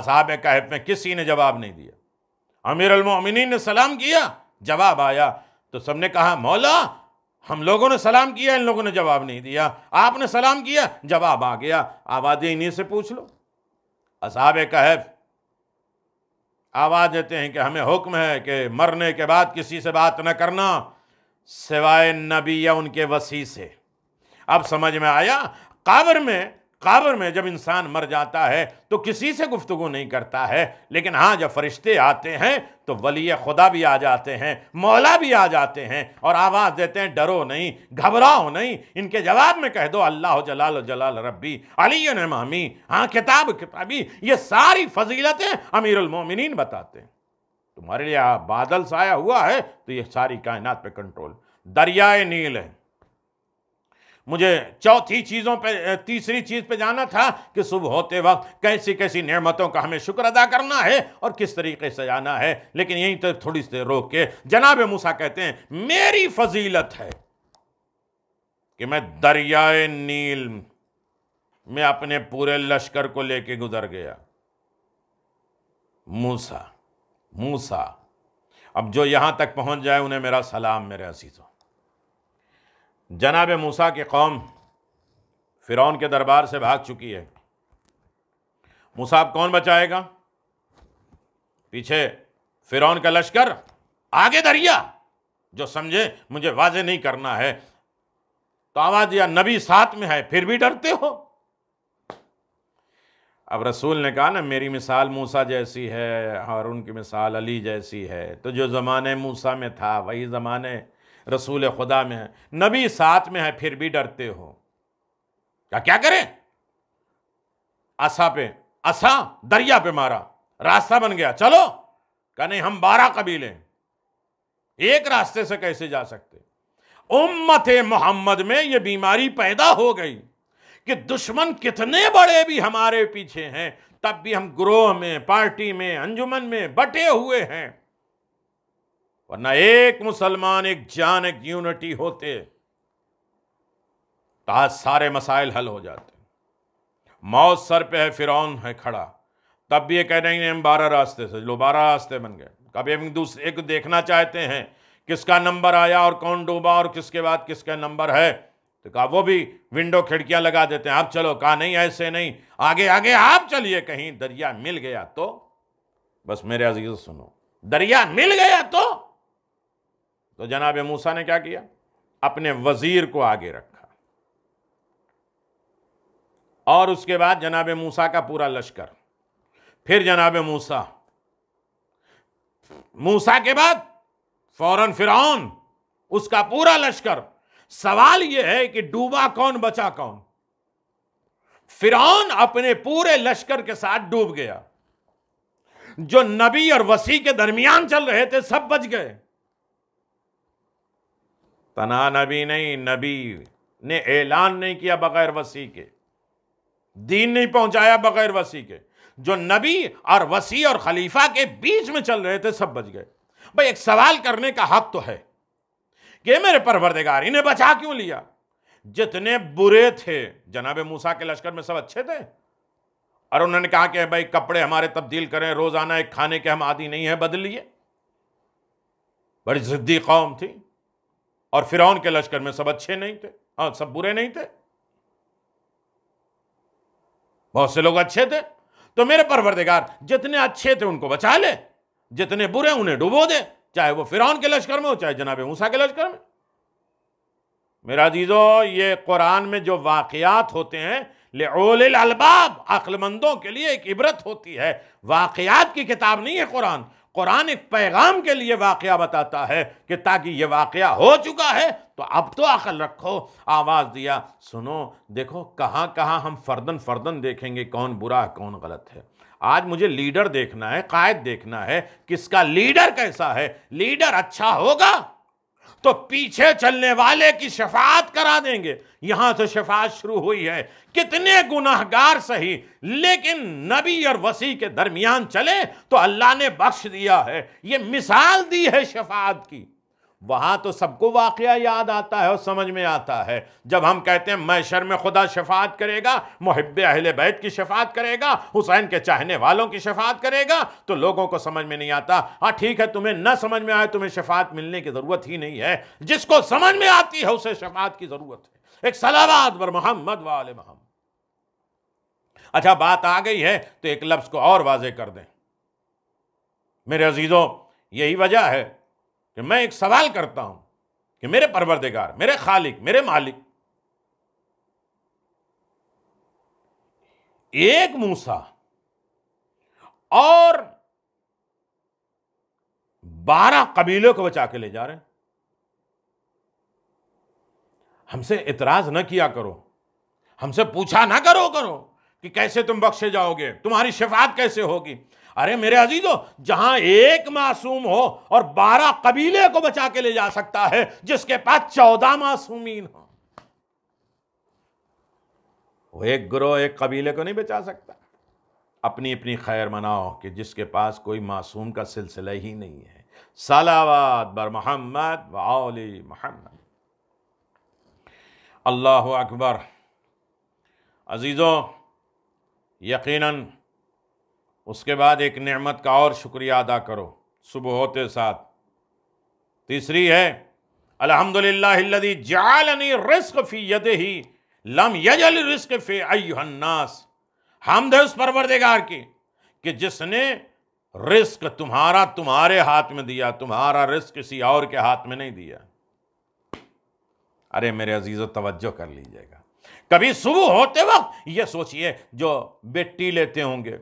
असहाब कहफ में किसी ने जवाब नहीं दिया अमीर अलमोमिन ने सलाम किया जवाब आया तो सबने कहा मौला हम लोगों ने सलाम किया इन लोगों ने जवाब नहीं दिया आपने सलाम किया जवाब आ गया आवाज़ इन्हीं से पूछ लो असाब कहफ आवाज़ देते हैं कि हमें हुक्म है कि मरने के बाद किसी से बात न करना सिवाय नबी या उनके वसी से अब समझ में आया काबर में कब्र में जब इंसान मर जाता है तो किसी से गुफ्तगु नहीं करता है लेकिन हाँ जब फरिश्ते आते हैं तो वली खुदा भी आ जाते हैं मौला भी आ जाते हैं और आवाज़ देते हैं डरो नहीं घबराओ नहीं इनके जवाब में कह दो अल्लाह जलाल जलाल रब्बी अली नमामी हाँ किताब किताबी ये सारी फजीलतें अमीरमिन बताते हैं तुम्हारे लिए बादल साया हुआ है तो ये सारी कायनात पर कंट्रोल दरियाए नील है मुझे चौथी चीज़ों पे तीसरी चीज़ पे जाना था कि सुबह होते वक्त कैसी कैसी नेमतों का हमें शुक्र अदा करना है और किस तरीके से जाना है लेकिन यहीं तो थोड़ी सी रोक के जनाब मूसा कहते हैं मेरी फजीलत है कि मैं दरियाए नील में अपने पूरे लश्कर को लेके गुजर गया मूसा मूसा अब जो यहां तक पहुंच जाए उन्हें मेरा सलाम मेरे असीजों जनाब मूसा की कौम फ़िरौन के दरबार से भाग चुकी है अब कौन बचाएगा पीछे फ़िरौन का लश्कर आगे दरिया जो समझे मुझे वाजे नहीं करना है तो आवाज़ या नबी साथ में है फिर भी डरते हो अब रसूल ने कहा ना मेरी मिसाल मूसा जैसी है और उनकी मिसाल अली जैसी है तो जो ज़माने मूसा में था वही ज़माने रसूल खुदा में है नबी साथ में है फिर भी डरते हो क्या क्या करें असा पे असा दरिया पे मारा रास्ता बन गया चलो क्या नहीं हम बारह कबीले एक रास्ते से कैसे जा सकते उम्मत मोहम्मद में यह बीमारी पैदा हो गई कि दुश्मन कितने बड़े भी हमारे पीछे हैं तब भी हम ग्रोह में पार्टी में अंजुमन में बटे हुए हैं वरना एक मुसलमान एक जान एक यूनिटी होते तो आज सारे मसाइल हल हो जाते मौत सर पे है फिर है खड़ा तब भी ये कह रहे हैं हम बारह रास्ते से लो बारह रास्ते बन गए कभी हम दूसरे एक देखना चाहते हैं किसका नंबर आया और कौन डूबा और किसके बाद किसका नंबर है तो कहा वो भी विंडो खिड़कियां लगा देते हैं आप चलो कहा नहीं ऐसे नहीं आगे आगे आप चलिए कहीं दरिया मिल गया तो बस मेरे अजीज सुनो दरिया मिल गया तो तो जनाब मूसा ने क्या किया अपने वज़ीर को आगे रखा और उसके बाद जनाब मूसा का पूरा लश्कर फिर जनाब मूसा मूसा के बाद फौरन फिर उसका पूरा लश्कर सवाल यह है कि डूबा कौन बचा कौन फिर अपने पूरे लश्कर के साथ डूब गया जो नबी और वसी के दरमियान चल रहे थे सब बच गए तना नबी नहीं नबी ने ऐलान नहीं किया बगैर वसी के दीन नहीं पहुंचाया बगैर वसी के जो नबी और वसी और खलीफा के बीच में चल रहे थे सब बच गए भाई एक सवाल करने का हक तो है कि मेरे परवरदेगार इन्हें बचा क्यों लिया जितने बुरे थे जनाब मूसा के लश्कर में सब अच्छे थे और उन्होंने कहा कि भाई कपड़े हमारे तब्दील करें रोजाना एक खाने के हम आदि नहीं है बदलिए बड़ी जिद्दी कौम थी और फिरौन के लश्कर में सब अच्छे नहीं थे हाँ सब बुरे नहीं थे बहुत से लोग अच्छे थे तो मेरे परवरदेगार जितने अच्छे थे उनको बचा ले जितने बुरे उन्हें डुबो दे चाहे वो फिरौन के लश्कर में हो चाहे जनाब ऊसा के लश्कर में मेरा जीजो ये कुरान में जो वाकयात होते हैं लेबाब अकलमंदों के लिए एक इबरत होती है वाकयात की किताब नहीं है कुरान कुरान एक पैगाम के लिए वाकया बताता है कि ताकि ये वाक़ हो चुका है तो अब तो अकल रखो आवाज़ दिया सुनो देखो कहाँ कहाँ हम फर्दन फर्दन देखेंगे कौन बुरा है कौन गलत है आज मुझे लीडर देखना है कायद देखना है किसका लीडर कैसा है लीडर अच्छा होगा तो पीछे चलने वाले की शफात करा देंगे यहां से शफात शुरू हुई है कितने गुनाहगार सही लेकिन नबी और वसी के दरमियान चले तो अल्लाह ने बख्श दिया है ये मिसाल दी है शफात की वहाँ तो सबको वाक़ याद आता है और समझ में आता है जब हम कहते हैं मैं शर्म खुदा शफात करेगा महब अहल बैत की शफात करेगा हुसैन के चाहने वालों की शफात करेगा तो लोगों को समझ में नहीं आता हाँ ठीक है तुम्हें न समझ में आए तुम्हें शफात मिलने की ज़रूरत ही नहीं है जिसको समझ में आती है उसे शफात की ज़रूरत है एक सलाबाद बर मोहम्मद वाल मोहम्मद अच्छा बात आ गई है तो एक लफ्ज़ को और वाजे कर दें मेरे अजीज़ों यही वजह है कि मैं एक सवाल करता हूं कि मेरे परवरदेगार मेरे खालिक मेरे मालिक एक मूसा और बारह कबीलों को बचा के ले जा रहे हैं हमसे इतराज न किया करो हमसे पूछा ना करो करो कि कैसे तुम बख्शे जाओगे तुम्हारी शिफात कैसे होगी अरे मेरे अजीजो जहां एक मासूम हो और बारह कबीले को बचा के ले जा सकता है जिसके पास चौदह मासूमीन हो वो एक ग्रोह एक कबीले को नहीं बचा सकता अपनी अपनी खैर मनाओ कि जिसके पास कोई मासूम का सिलसिला ही नहीं है सलावाद बर मोहम्मद वाली मोहम्मद अल्लाह अकबर अजीज़ों यकीनन उसके बाद एक नेमत का और शुक्रिया अदा करो सुबह होते साथ तीसरी है अलहमदिल्लादी जालनी रिस्क फ़ी यद ही लम यजल रिस्क फ़े अयन्नास हम दे उस परवरदेगार की कि जिसने रिस्क तुम्हारा तुम्हारे हाथ में दिया तुम्हारा रिस्क किसी और के हाथ में नहीं दिया अरे मेरे अजीज़ तवज्जो कर लीजिएगा कभी सुबह होते वक्त ये सोचिए जो बेटी लेते होंगे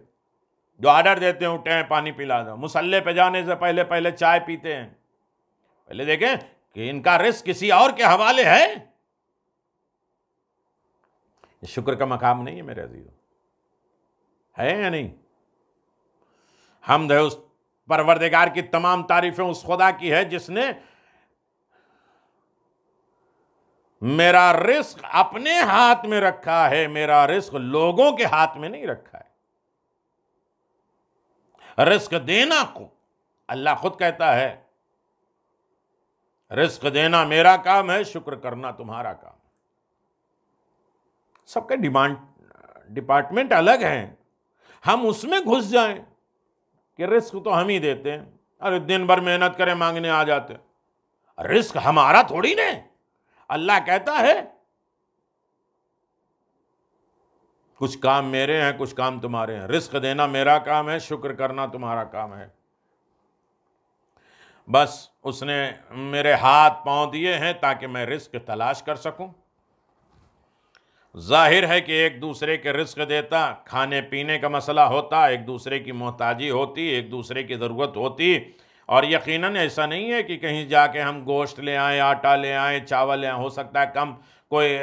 जो आर्डर देते हैं उठे पानी पिला दो मुसल्ले पे जाने से पहले पहले चाय पीते हैं पहले देखें कि इनका रिस्क किसी और के हवाले है शुक्र का मकाम नहीं है मेरे अजीज है या नहीं हमद है उस परवरदेगार की तमाम तारीफें उस खुदा की है जिसने मेरा रिस्क अपने हाथ में रखा है मेरा रिस्क लोगों के हाथ में नहीं रखा है रिस्क देना को अल्लाह खुद कहता है रिस्क देना मेरा काम है शुक्र करना तुम्हारा काम सबके डिमांड डिपार्टमेंट अलग हैं हम उसमें घुस जाएं कि रिस्क तो हम ही देते हैं अरे दिन भर मेहनत करें मांगने आ जाते रिस्क हमारा थोड़ी ने अल्लाह कहता है कुछ काम मेरे हैं कुछ काम तुम्हारे हैं रिस्क देना मेरा काम है शुक्र करना तुम्हारा काम है बस उसने मेरे हाथ पांव दिए हैं ताकि मैं रिस्क तलाश कर सकूं जाहिर है कि एक दूसरे के रिस्क देता खाने पीने का मसला होता एक दूसरे की मोहताजी होती एक दूसरे की ज़रूरत होती और यकीनन ऐसा नहीं है कि कहीं जाके हम गोश्त ले आए आटा ले आए चावल ले आए हो सकता है कम कोई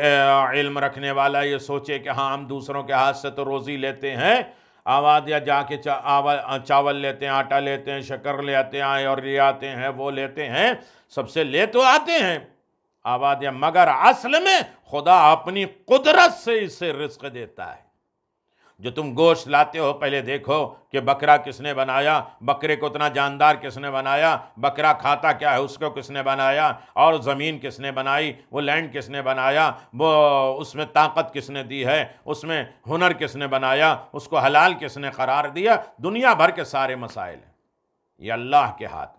इल्म रखने वाला ये सोचे कि हाँ हम दूसरों के हाथ से तो रोज़ी लेते हैं आवाद या जाके चा, चावल लेते हैं आटा लेते हैं शक्कर ले आते हैं और ले आते हैं वो लेते हैं सबसे ले तो आते हैं आवाद या मगर असल में खुदा अपनी कुदरत से इसे रिस्क देता है जो तुम गोश्त लाते हो पहले देखो कि बकरा किसने बनाया बकरे को उतना जानदार किसने बनाया बकरा खाता क्या है उसको किसने बनाया और ज़मीन किसने बनाई वो लैंड किसने बनाया वो उसमें ताकत किसने दी है उसमें हुनर किसने बनाया उसको हलाल किसने करार दिया दुनिया भर के सारे मसाइल हैं ये अल्लाह के हाथ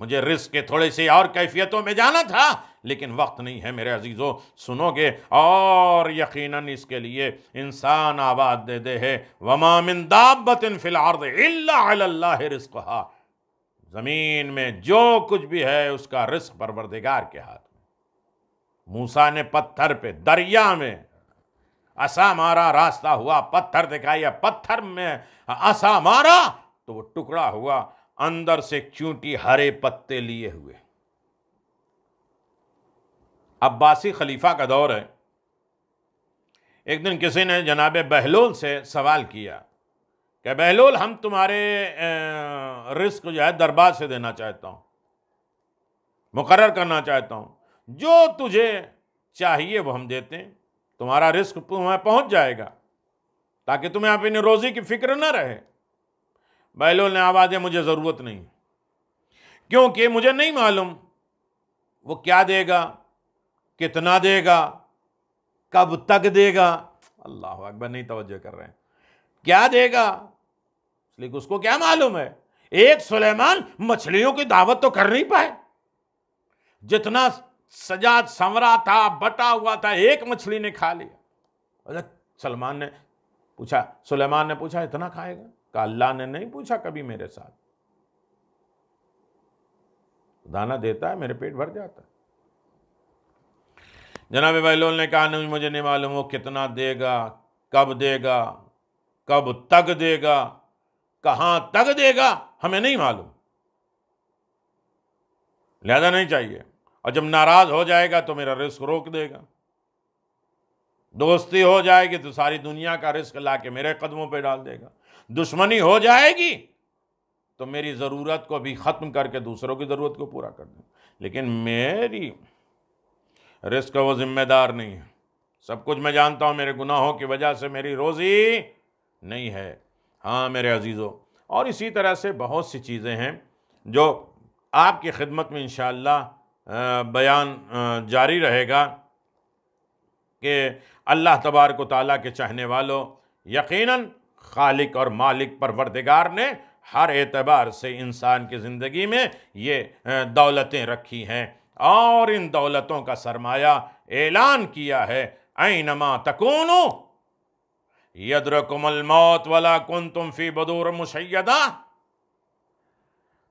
मुझे रिस्क के थोड़े से और कैफियतों में जाना था लेकिन वक्त नहीं है मेरे अजीज़ों सुनोगे और यकीनन इसके लिए इंसान आवाज़ दे दे है वमामिन दाबत फिलहार्द रिस्क ज़मीन में जो कुछ भी है उसका रिस्क परवरदिगार के हाथ में मूसा ने पत्थर पे दरिया में असा मारा रास्ता हुआ पत्थर दिखाई पत्थर में असा मारा तो वो टुकड़ा हुआ अंदर से चूंटी हरे पत्ते लिए हुए अब्बासी खलीफा का दौर है एक दिन किसी ने जनाब बहलोल से सवाल किया कि बहलोल हम तुम्हारे रिस्क जो है दरबार से देना चाहता हूँ मुकर करना चाहता हूँ जो तुझे चाहिए वो हम देते हैं तुम्हारा रिस्क तुम्हें पहुँच जाएगा ताकि तुम्हें अपनी रोज़ी की फिक्र न रहे बैलो ने आवाज़ है मुझे ज़रूरत नहीं क्योंकि मुझे नहीं मालूम वो क्या देगा कितना देगा कब तक देगा अल्लाह अकबर नहीं तवज्जो कर रहे हैं क्या देगा इसलिए उसको क्या मालूम है एक सुलेमान मछलियों की दावत तो कर नहीं पाए जितना सजा संवरा था बटा हुआ था एक मछली ने खा लिया सलमान ने पूछा सुलेमान ने पूछा इतना खाएगा का अल्लाह ने नहीं पूछा कभी मेरे साथ दाना देता है मेरे पेट भर जाता है जनाब बहलोल ने कहा नहीं मुझे नहीं मालूम वो कितना देगा कब देगा कब तक देगा कहां तक देगा हमें नहीं मालूम लिहाजा नहीं चाहिए और जब नाराज हो जाएगा तो मेरा रिस्क रोक देगा दोस्ती हो जाएगी तो सारी दुनिया का रिस्क ला के मेरे कदमों पे डाल देगा दुश्मनी हो जाएगी तो मेरी ज़रूरत को भी ख़त्म करके दूसरों की ज़रूरत को पूरा कर दूँ लेकिन मेरी रिस्क वो ज़िम्मेदार नहीं है सब कुछ मैं जानता हूँ मेरे गुनाहों की वजह से मेरी रोज़ी नहीं है हाँ मेरे अजीज़ों और इसी तरह से बहुत सी चीज़ें हैं जो आपकी खिदमत में इन बयान जारी रहेगा कि अल्लाह तबारक ताली के चाहने वालों यकीनन खालिक और मालिक परवरदिगार ने हर एतबार से इंसान की ज़िंदगी में ये दौलतें रखी हैं और इन दौलतों का सरमाया ऐलान किया है ऐनमा तकोनो कुमल मौत वाला कुन तुम फी बदूर मुशैदा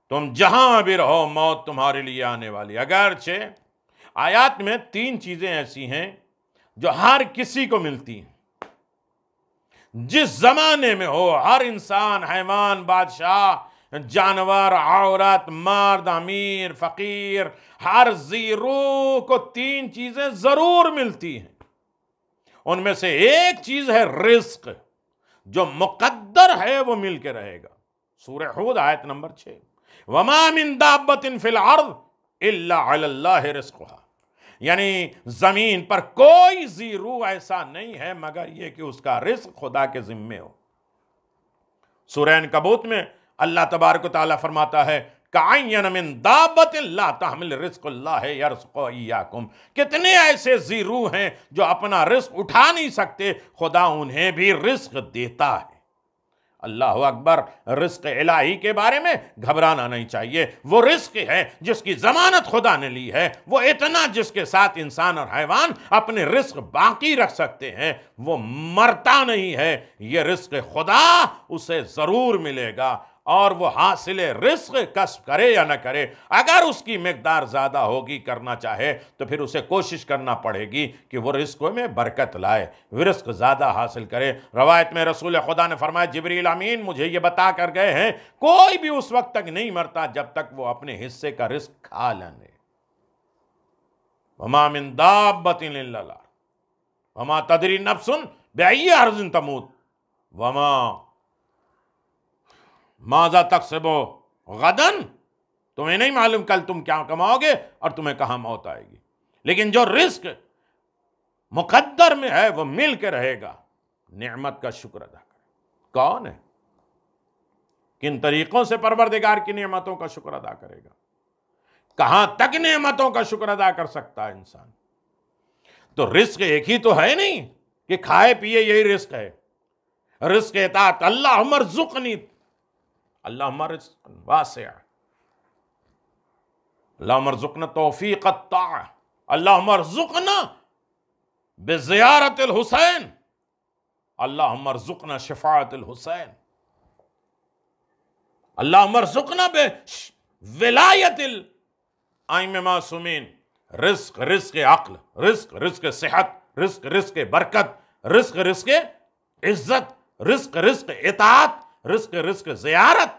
तुम जहां भी रहो मौत तुम्हारे लिए आने वाली अगरचे आयात में तीन चीज़ें ऐसी हैं जो हर किसी को मिलती हैं जिस जमाने में हो हर इंसान हैवान बादशाह जानवर औरत मर्द अमीर फकीर हर जीरो को तीन चीज़ें ज़रूर मिलती हैं उनमें से एक चीज़ है रिस्क जो मुकद्दर है वो मिलके रहेगा सूर्य हूद आयत नंबर छः वमामिन दाबतिन फिल अर्द इल्ला रिस्क यानी ज़मीन पर कोई ज़ीरू ऐसा नहीं है मगर यह कि उसका रिस्क खुदा के ज़िम्मे हो सुरैन कबूत में अल्लाह तबारक ताला फरमाता है रिस्कुम कितने ऐसे जीरू हैं जो अपना रिस्क उठा नहीं सकते खुदा उन्हें भी रिस्क देता है अल्लाह अकबर रिस्क इलाही के बारे में घबराना नहीं चाहिए वो रिस्क है जिसकी ज़मानत खुदा ने ली है वो इतना जिसके साथ इंसान और हैवान अपने रिस्क बाकी रख सकते हैं वो मरता नहीं है ये रिस्क खुदा उसे ज़रूर मिलेगा और वो हासिल रिस्क कस्ब करे या ना करे अगर उसकी मकदार ज़्यादा होगी करना चाहे तो फिर उसे कोशिश करना पड़ेगी कि वो रिस्क में बरकत लाए रिस्क ज़्यादा हासिल करे रवायत में रसूल खुदा ने फरमाया जबरी अमीन मुझे ये बता कर गए हैं कोई भी उस वक्त तक नहीं मरता जब तक वो अपने हिस्से का रिस्क खा लेने वमा तदरी नफसुन बे अर्जुन तमूत वमा माजा तक से वो गदन तुम्हें नहीं मालूम कल तुम क्या कमाओगे और तुम्हें कहां मौत आएगी लेकिन जो रिस्क मुकद्दर में है वो मिल के रहेगा नेमत का शुक्र अदा करें कौन है किन तरीक़ों से परवरदिगार की नेमतों का शुक्र अदा करेगा कहां तक नेमतों का शुक्र अदा कर सकता है इंसान तो रिस्क एक ही तो है नहीं कि खाए पिए यही रिस्क है रिस्क एतात अल्लाह मरजुकनी اللهم رزق واسع اللهم ارزقنا توفيق الطاعة اللهم ارزقنا بزيارة الحسين اللهم ارزقنا شفاعة الحسين اللهم ارزقنا بولاية الأئمة معصومين رزق رزق عقل رزق رزق صحت رزق رزق برکت رزق رزق عزت رزق رزق اطاعت रिस्क रिस्क ज़ियारत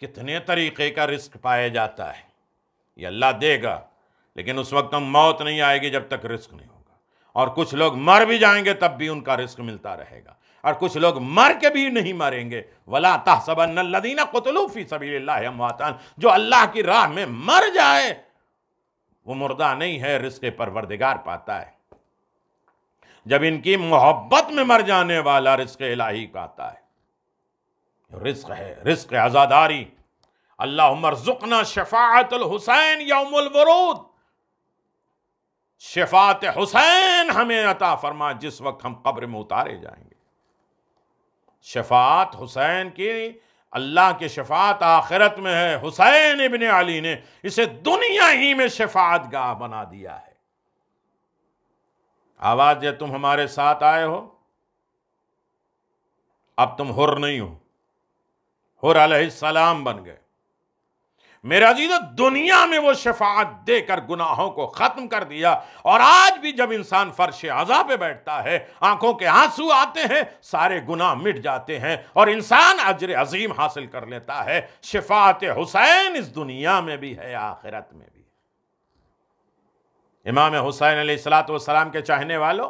कितने तरीक़े का रिस्क पाया जाता है ये अल्लाह देगा लेकिन उस वक्त हम मौत नहीं आएगी जब तक रिस्क नहीं होगा और कुछ लोग मर भी जाएंगे तब भी उनका रिस्क मिलता रहेगा और कुछ लोग मर के भी नहीं मरेंगे वला तहसबनदीना कतलूफ़ी सभी अमवातान जो अल्लाह की राह में मर जाए वो मुर्दा नहीं है रिस्क परवरदिगार पाता है जब इनकी मोहब्बत में मर जाने वाला रिस्क इलाही पाता है रिस्क है रिस्क आज़ादारी अल्लाह उमर जुकना हुसैन या उमुल वरूद शफात हुसैन हमें अता फरमा जिस वक्त हम कब्र में उतारे जाएंगे शफात हुसैन की अल्लाह के शफात आखिरत में है हुसैन इबन अली ने इसे दुनिया ही में शफात गाह बना दिया है आवाज तुम हमारे साथ आए हो अब तुम हुर नहीं हो हुर सलाम बन गए मेरा जी तो दुनिया में वो शफात देकर गुनाहों को ख़त्म कर दिया और आज भी जब इंसान फर्श आज़ा पे बैठता है आंखों के आंसू आते हैं सारे गुनाह मिट जाते हैं और इंसान अजर अजीम हासिल कर लेता है शफात हुसैन इस दुनिया में भी है आखिरत में भी इमाम हुसैन सलात के चाहने वालों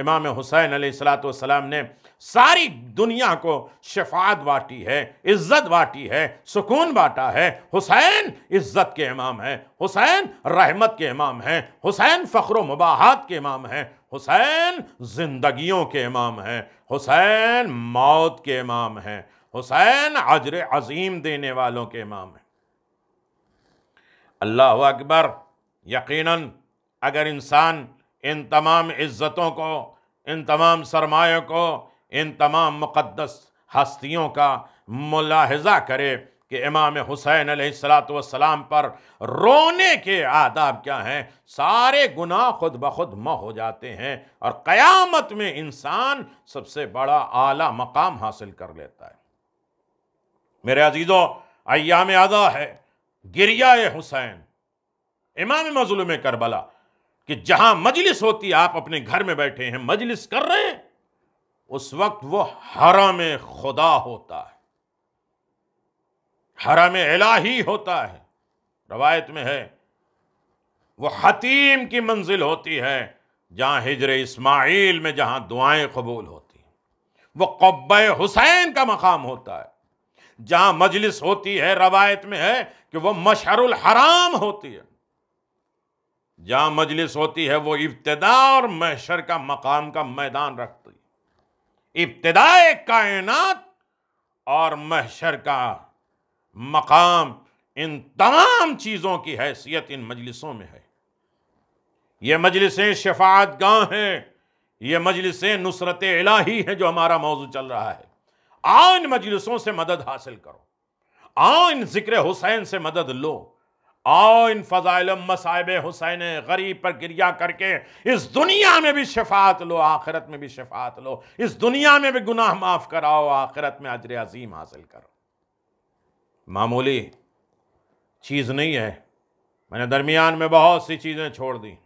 इमाम हुसैन सलाम ने सारी दुनिया को शफात बाटी है इज्जत बाटी है सुकून बाटा है हुसैन इज्जत के इमाम हैं हुसैन रहमत के इमाम हैं हुसैन फ़ख्र मुबाहत के इमाम हैं हुसैन जिंदगियों के इमाम हैं हुसैन मौत के इमाम हैं हुसैन अजर अजीम देने वालों के इमाम हैं अल्लाह अकबर यकीनन अगर इंसान इन तमाम इज़्ज़तों को इन तमाम सरमाए को इन तमाम मुक़दस हस्तियों का मुलाहजा करे कि इमाम हुसैन सलाम पर रोने के आदाब क्या हैं सारे गुनाह खुद ब खुद म हो जाते हैं और क़यामत में इंसान सबसे बड़ा आला मकाम हासिल कर लेता है मेरे अजीज़ों अयाम अदा है गिरिया हुसैन इमाम मजलूम करबला कि जहां मजलिस होती आप अपने घर में बैठे हैं मजलिस कर रहे हैं उस वक्त वो हरा में खुदा होता है हरा में इलाही होता है रवायत में है वो हतीम की मंजिल होती है जहां हिजर इस्माइल में जहां दुआएं कबूल होती हैं वो कब्ब हुसैन का मकाम होता है जहां मजलिस होती है रवायत में है कि वह मशहरुल हराम होती है जहाँ मजलिस होती है वो इब्तदा और महशर का मकाम का मैदान रखती इब्तदाए कायनात और महशर का मकाम इन तमाम चीज़ों की हैसियत इन मजलिसों में है ये मजलिसें शफात गाह हैं ये मजलिसें नुसरत इलाही हैं जो हमारा मौजू चल रहा है आओ इन मजलिसों से मदद हासिल करो आओ इन ज़िक्र हुसैन से मदद लो आओ इन फ़ज़ाइल मसाइब हुसैन गरीब पर गिरिया करके इस दुनिया में भी शफात लो आखिरत में भी शफात लो इस दुनिया में भी गुनाह माफ़ कराओ आखिरत में अजर अजीम हासिल करो मामूली चीज़ नहीं है मैंने दरमियान में बहुत सी चीज़ें छोड़ दी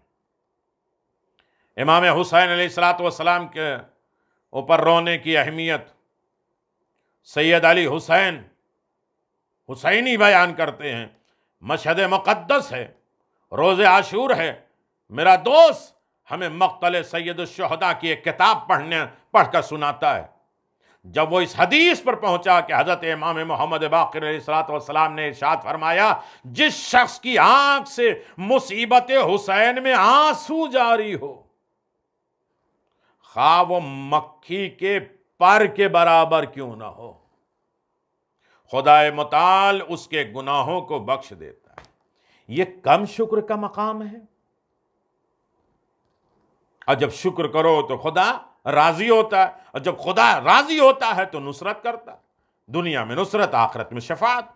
इमाम हुसैन सलाम के ऊपर रोने की अहमियत सैयद अली हुसैन हुसैनी बयान करते हैं मशहद मुक़दस है रोज़ आशूर है मेरा दोस्त हमें मख्तल शहदा की एक किताब पढ़ने पढ़कर सुनाता है जब वो इस हदीस पर पहुंचा कि हज़रत इमाम मोहम्मद बाकर सलाम ने इर्शाद फरमाया जिस शख्स की आंख से मुसीबत हुसैन में आंसू जारी हो खा वो मक्खी के पर के बराबर क्यों ना हो खुदाए मताल उसके गुनाहों को बख्श देता है यह कम शुक्र का मकाम है और जब शुक्र करो तो खुदा राजी होता है और जब खुदा राजी होता है तो नुसरत करता है दुनिया में नुसरत आखरत में शफात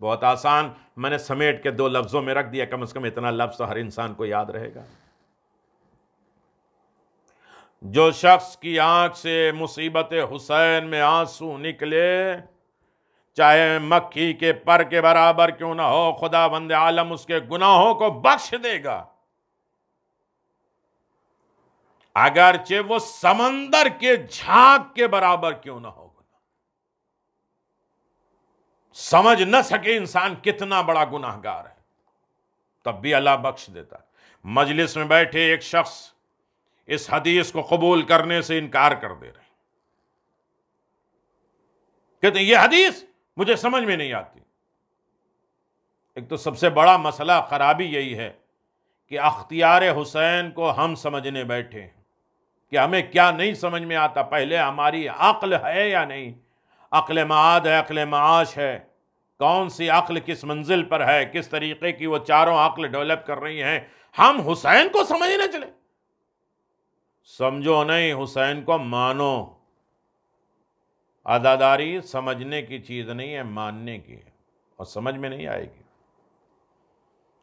बहुत आसान मैंने समेट के दो लफ्ज़ों में रख दिया कम से कम इतना लफ्ज़ तो हर इंसान को याद रहेगा जो शख्स की आंख से मुसीबत हुसैन में आंसू निकले चाहे मक्खी के पर के बराबर क्यों ना हो खुदा बंद आलम उसके गुनाहों को बख्श देगा अगरचे वो समंदर के झाक के बराबर क्यों ना हो गुना समझ न सके इंसान कितना बड़ा गुनाहगार है तब भी अल्लाह बख्श देता मजलिस में बैठे एक शख्स इस हदीस को कबूल करने से इनकार कर दे रहे कहते ये हदीस मुझे समझ में नहीं आती एक तो सबसे बड़ा मसला ख़राबी यही है कि अख्तियार हुसैन को हम समझने बैठे हैं कि हमें क्या नहीं समझ में आता पहले हमारी अक्ल है या नहीं अक्ल माद है अक्ल माश है कौन सी अक्ल किस मंजिल पर है किस तरीके की वो चारों अक्ल डेवलप कर रही हैं हम हुसैन को समझने चले समझो नहीं हुसैन को मानो अदादारी समझने की चीज़ नहीं है मानने की है और समझ में नहीं आएगी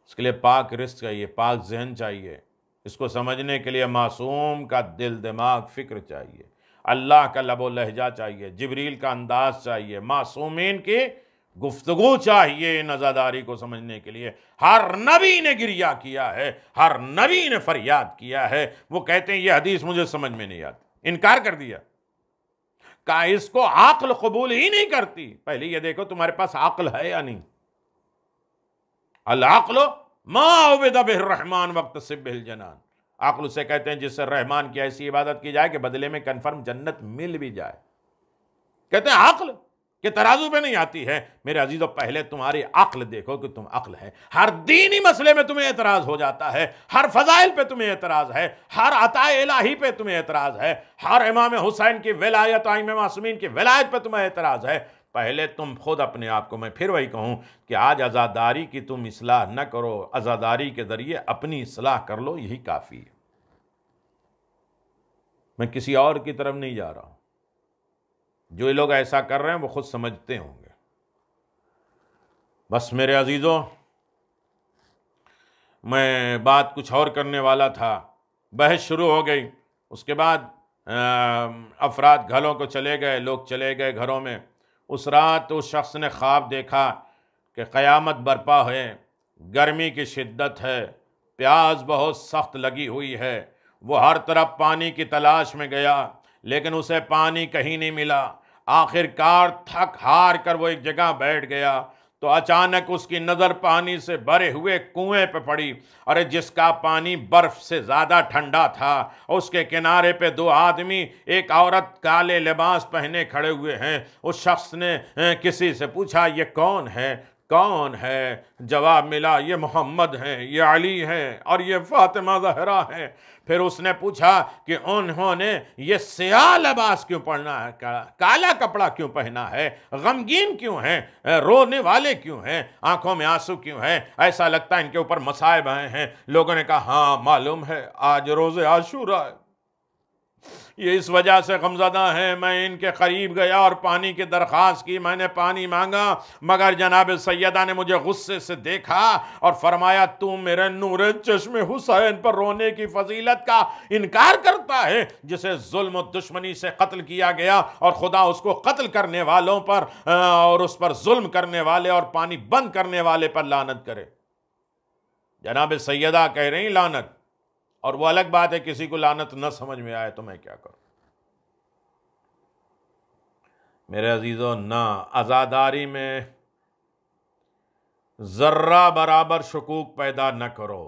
इसके लिए पाक रिस्क चाहिए पाक जहन चाहिए इसको समझने के लिए मासूम का दिल दिमाग फिक्र चाहिए अल्लाह का लबो लहजा चाहिए जबरील का अंदाज चाहिए मासूमीन की गुफ्तगु चाहिए इन को समझने के लिए हर नबी ने गिरिया किया है हर नबी ने फरियाद किया है वो कहते हैं ये हदीस मुझे समझ में नहीं आती इनकार कर दिया सकता है इसको आकल कबूल ही नहीं करती पहले ये देखो तुम्हारे पास आकल है या नहीं अलाकलो रहमान वक्त सिबिल जनान आकल उसे कहते हैं जिससे रहमान की ऐसी इबादत की जाए कि बदले में कन्फर्म जन्नत मिल भी जाए कहते हैं आकल कि तराजू पे नहीं आती है मेरे अजीज़ पहले तुम्हारी अक्ल देखो कि तुम अक्ल है हर दीनी मसले में तुम्हें एतराज़ हो जाता है हर फ़जाइल पे तुम्हें एतराज़ है हर अता इलाही पे तुम्हें एतराज़ है हर इमाम हुसैन की विलायत आइम मासूमिन की विलायत पे तुम्हें एतराज़ है पहले तुम खुद अपने आप को मैं फिर वही कहूँ कि आज आज़ादारी की तुम इसलाह न करो आज़ादारी के ज़रिए अपनी इसलाह कर लो यही काफ़ी है मैं किसी और की तरफ नहीं जा रहा हूं जो ये लोग ऐसा कर रहे हैं वो खुद समझते होंगे बस मेरे अजीज़ों मैं बात कुछ और करने वाला था बहस शुरू हो गई उसके बाद अफराद घरों को चले गए लोग चले गए घरों में उस रात उस शख्स ने ख्वाब देखा कि क़यामत बर्पा है गर्मी की शिद्दत है प्याज बहुत सख्त लगी हुई है वो हर तरफ पानी की तलाश में गया लेकिन उसे पानी कहीं नहीं मिला आखिरकार थक हार कर वो एक जगह बैठ गया तो अचानक उसकी नज़र पानी से भरे हुए कुएं पर पड़ी अरे जिसका पानी बर्फ़ से ज़्यादा ठंडा था उसके किनारे पे दो आदमी एक औरत काले लिबास पहने खड़े हुए हैं उस शख्स ने किसी से पूछा ये कौन है कौन है जवाब मिला ये मोहम्मद हैं ये अली हैं और ये फातिमा जहरा हैं फिर उसने पूछा कि उन्होंने ये सियाह लबास क्यों पहना है काला कपड़ा क्यों पहना है गमगीन क्यों हैं रोने वाले क्यों हैं आंखों में आंसू क्यों हैं ऐसा लगता है इनके ऊपर मसायब आए हैं लोगों ने कहा हाँ मालूम है आज रोज़ आशूरा है ये इस वजह से गमजदा हैं मैं इनके करीब गया और पानी की दरख्वास्त की मैंने पानी मांगा मगर जनाब सैदा ने मुझे गुस्से से देखा और फरमाया तू मेरे नूर चश्मे हुसैन पर रोने की फजीलत का इनकार करता है जिसे जुल्म दुश्मनी से कत्ल किया गया और खुदा उसको कत्ल करने वालों पर और उस पर जुल्म करने वाले और पानी बंद करने वाले पर लानत करे जनाब सैदा कह रही लानत और वो अलग बात है किसी को लानत न समझ में आए तो मैं क्या करूं मेरे अजीज़ों ना आज़ादारी में ज़र्रा बराबर शकूक पैदा न करो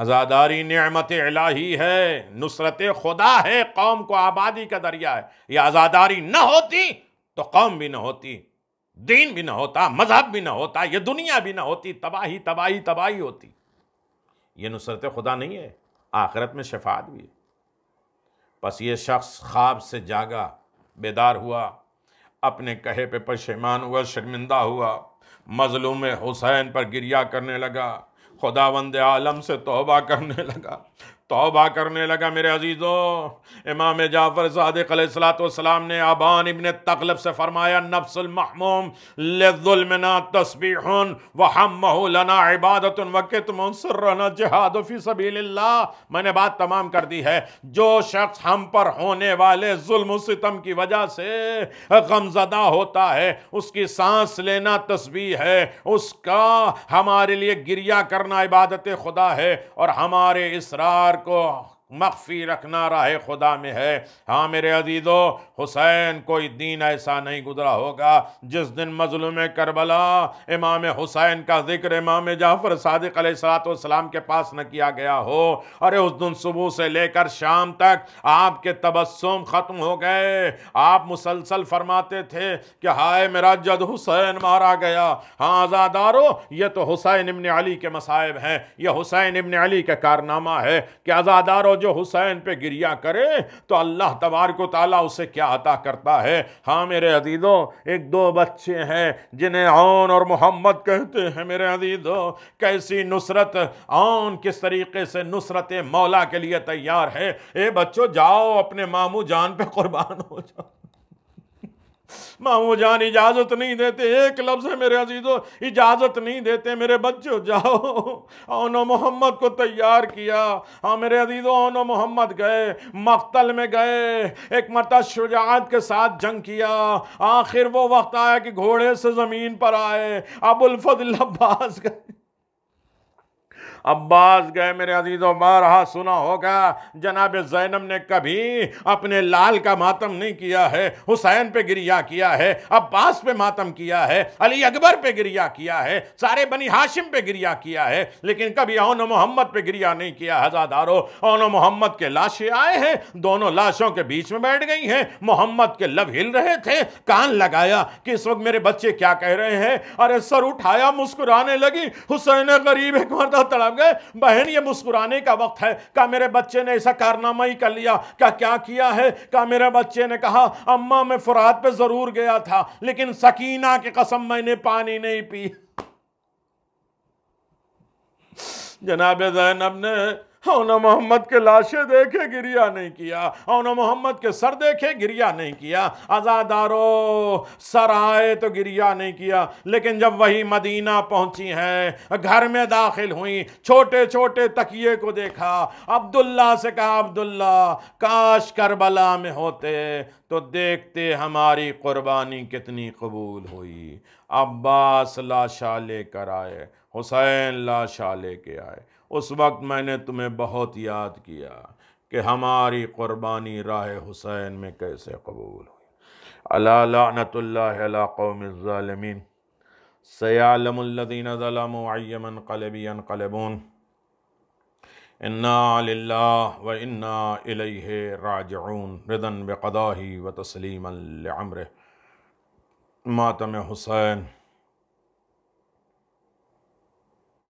आज़ादारी नमत इलाही है नुसरत खुदा है कौम को आबादी का दरिया है ये आज़ादारी न होती तो कौम भी न होती दीन भी ना होता मजहब भी ना होता ये दुनिया भी ना होती तबाही तबाही तबाही होती ये नुसरत खुदा नहीं है आखिरत में शफात भी है बस ये शख्स ख्वाब से जागा बेदार हुआ अपने कहे पे पशेमान हुआ शर्मिंदा हुआ मजलूम हुसैन पर गिरिया करने लगा खुदा वंद आलम से तोबा करने लगा तोबा करने लगा मेरे अजीज़ों इमाम जाफ़र सलाम ने आबान इबन तकलब से फ़रमाया नफ्सलमहमूम लजुलमना तस्बीहन वहम महूलना इबादत वक़त मनसरना जहाद फ़ी मैंने बात तमाम कर दी है जो शख्स हम पर होने वाले जुल्म सितम की वजह से गमजदा होता है उसकी सांस लेना तस्वीर है उसका हमारे लिए गिरिया करना इबादत खुदा है और हमारे इसरार को मख्फी रखना राह खुदा में है हाँ मेरे अजीज़ो हुसैन कोई दिन ऐसा नहीं गुजरा होगा जिस दिन मजलूम करबला इमाम हुसैन का जिक्र इमाम जाफ़र सदक सलाम के पास न किया गया हो अरे उस दिन सुबह से लेकर शाम तक आपके तबस्सुम ख़त्म हो गए आप मुसलसल फरमाते थे कि हाय मेरा जद हुसैन मारा गया हाँ आज़ादारो ये तो हुसैन इबन अली के मसायब हैं यह हुसैन इबन अली का कारनामा है कि आज़ादारो जो हुसैन पे गिरिया करे तो अल्लाह तबार को ताला उसे क्या अता करता है हाँ मेरे अदीदों एक दो बच्चे हैं जिन्हें ओन और मोहम्मद कहते हैं मेरे अदीदों कैसी नुसरत ओन किस तरीके से नुसरत मौला के लिए तैयार है ए बच्चों जाओ अपने मामू जान पे कुर्बान हो जाओ मामू जान इजाज़त नहीं देते एक लफ्ज़ है मेरे अजीज़ों इजाज़त नहीं देते मेरे बच्चों जाओ ओनो मोहम्मद को तैयार किया हाँ मेरे अजीज़ों ओनो मोहम्मद गए मख्तल में गए एक मरता शुजात के साथ जंग किया आखिर वो वक्त आया कि घोड़े से ज़मीन पर आए अबुलफजल अब्बास गए अब्बास गए मेरे अजीज़ों बारहा सुना होगा जनाब जैनब ने कभी अपने लाल का मातम नहीं किया है हुसैन पे गिरिया किया है अब्बास पे मातम किया है अली अकबर पे गिरिया किया है सारे बनी हाशिम पे गिरिया किया है लेकिन कभी ओन मोहम्मद पे गिरिया नहीं किया हजादारो ओन मोहम्मद के लाशें आए हैं दोनों लाशों के बीच में बैठ गई हैं मोहम्मद के लब हिल रहे थे कान लगाया कि इस वक्त मेरे बच्चे क्या कह रहे हैं अरे सर उठाया मुस्कुराने लगी हुसैन गरीब एक मरता तड़प होंगे बहन ये मुस्कुराने का वक्त है क्या मेरे बच्चे ने ऐसा कारनामा ही कर लिया क्या क्या किया है क्या मेरे बच्चे ने कहा अम्मा मैं फुरात पे ज़रूर गया था लेकिन सकीना की कसम मैंने पानी नहीं पी जनाब जैनब ने औना मोहम्मद के लाशें देखे गिरिया नहीं किया औना मोहम्मद के सर देखे गिरिया नहीं किया आज़ादारो सर आए तो गिरिया नहीं किया लेकिन जब वही मदीना पहुंची है घर में दाखिल हुई छोटे छोटे तकिए को देखा अब्दुल्ला से कहा अब्दुल्ला काश करबला में होते तो देखते हमारी कुर्बानी कितनी कबूल हुई अब्बास लाशा लेकर आए हुसैन लाशा लेके आए उस वक्त मैंने तुम्हें बहुत याद किया कि हमारी क़ुरबानी राह हुसैन में कैसे कबूल हुई अला लानतल्ला कौमज़ालमीन कलबीन कलबून इन्ना लिल्ला व इन्ना बदाही व तस्लीम अमर मातम हुसैन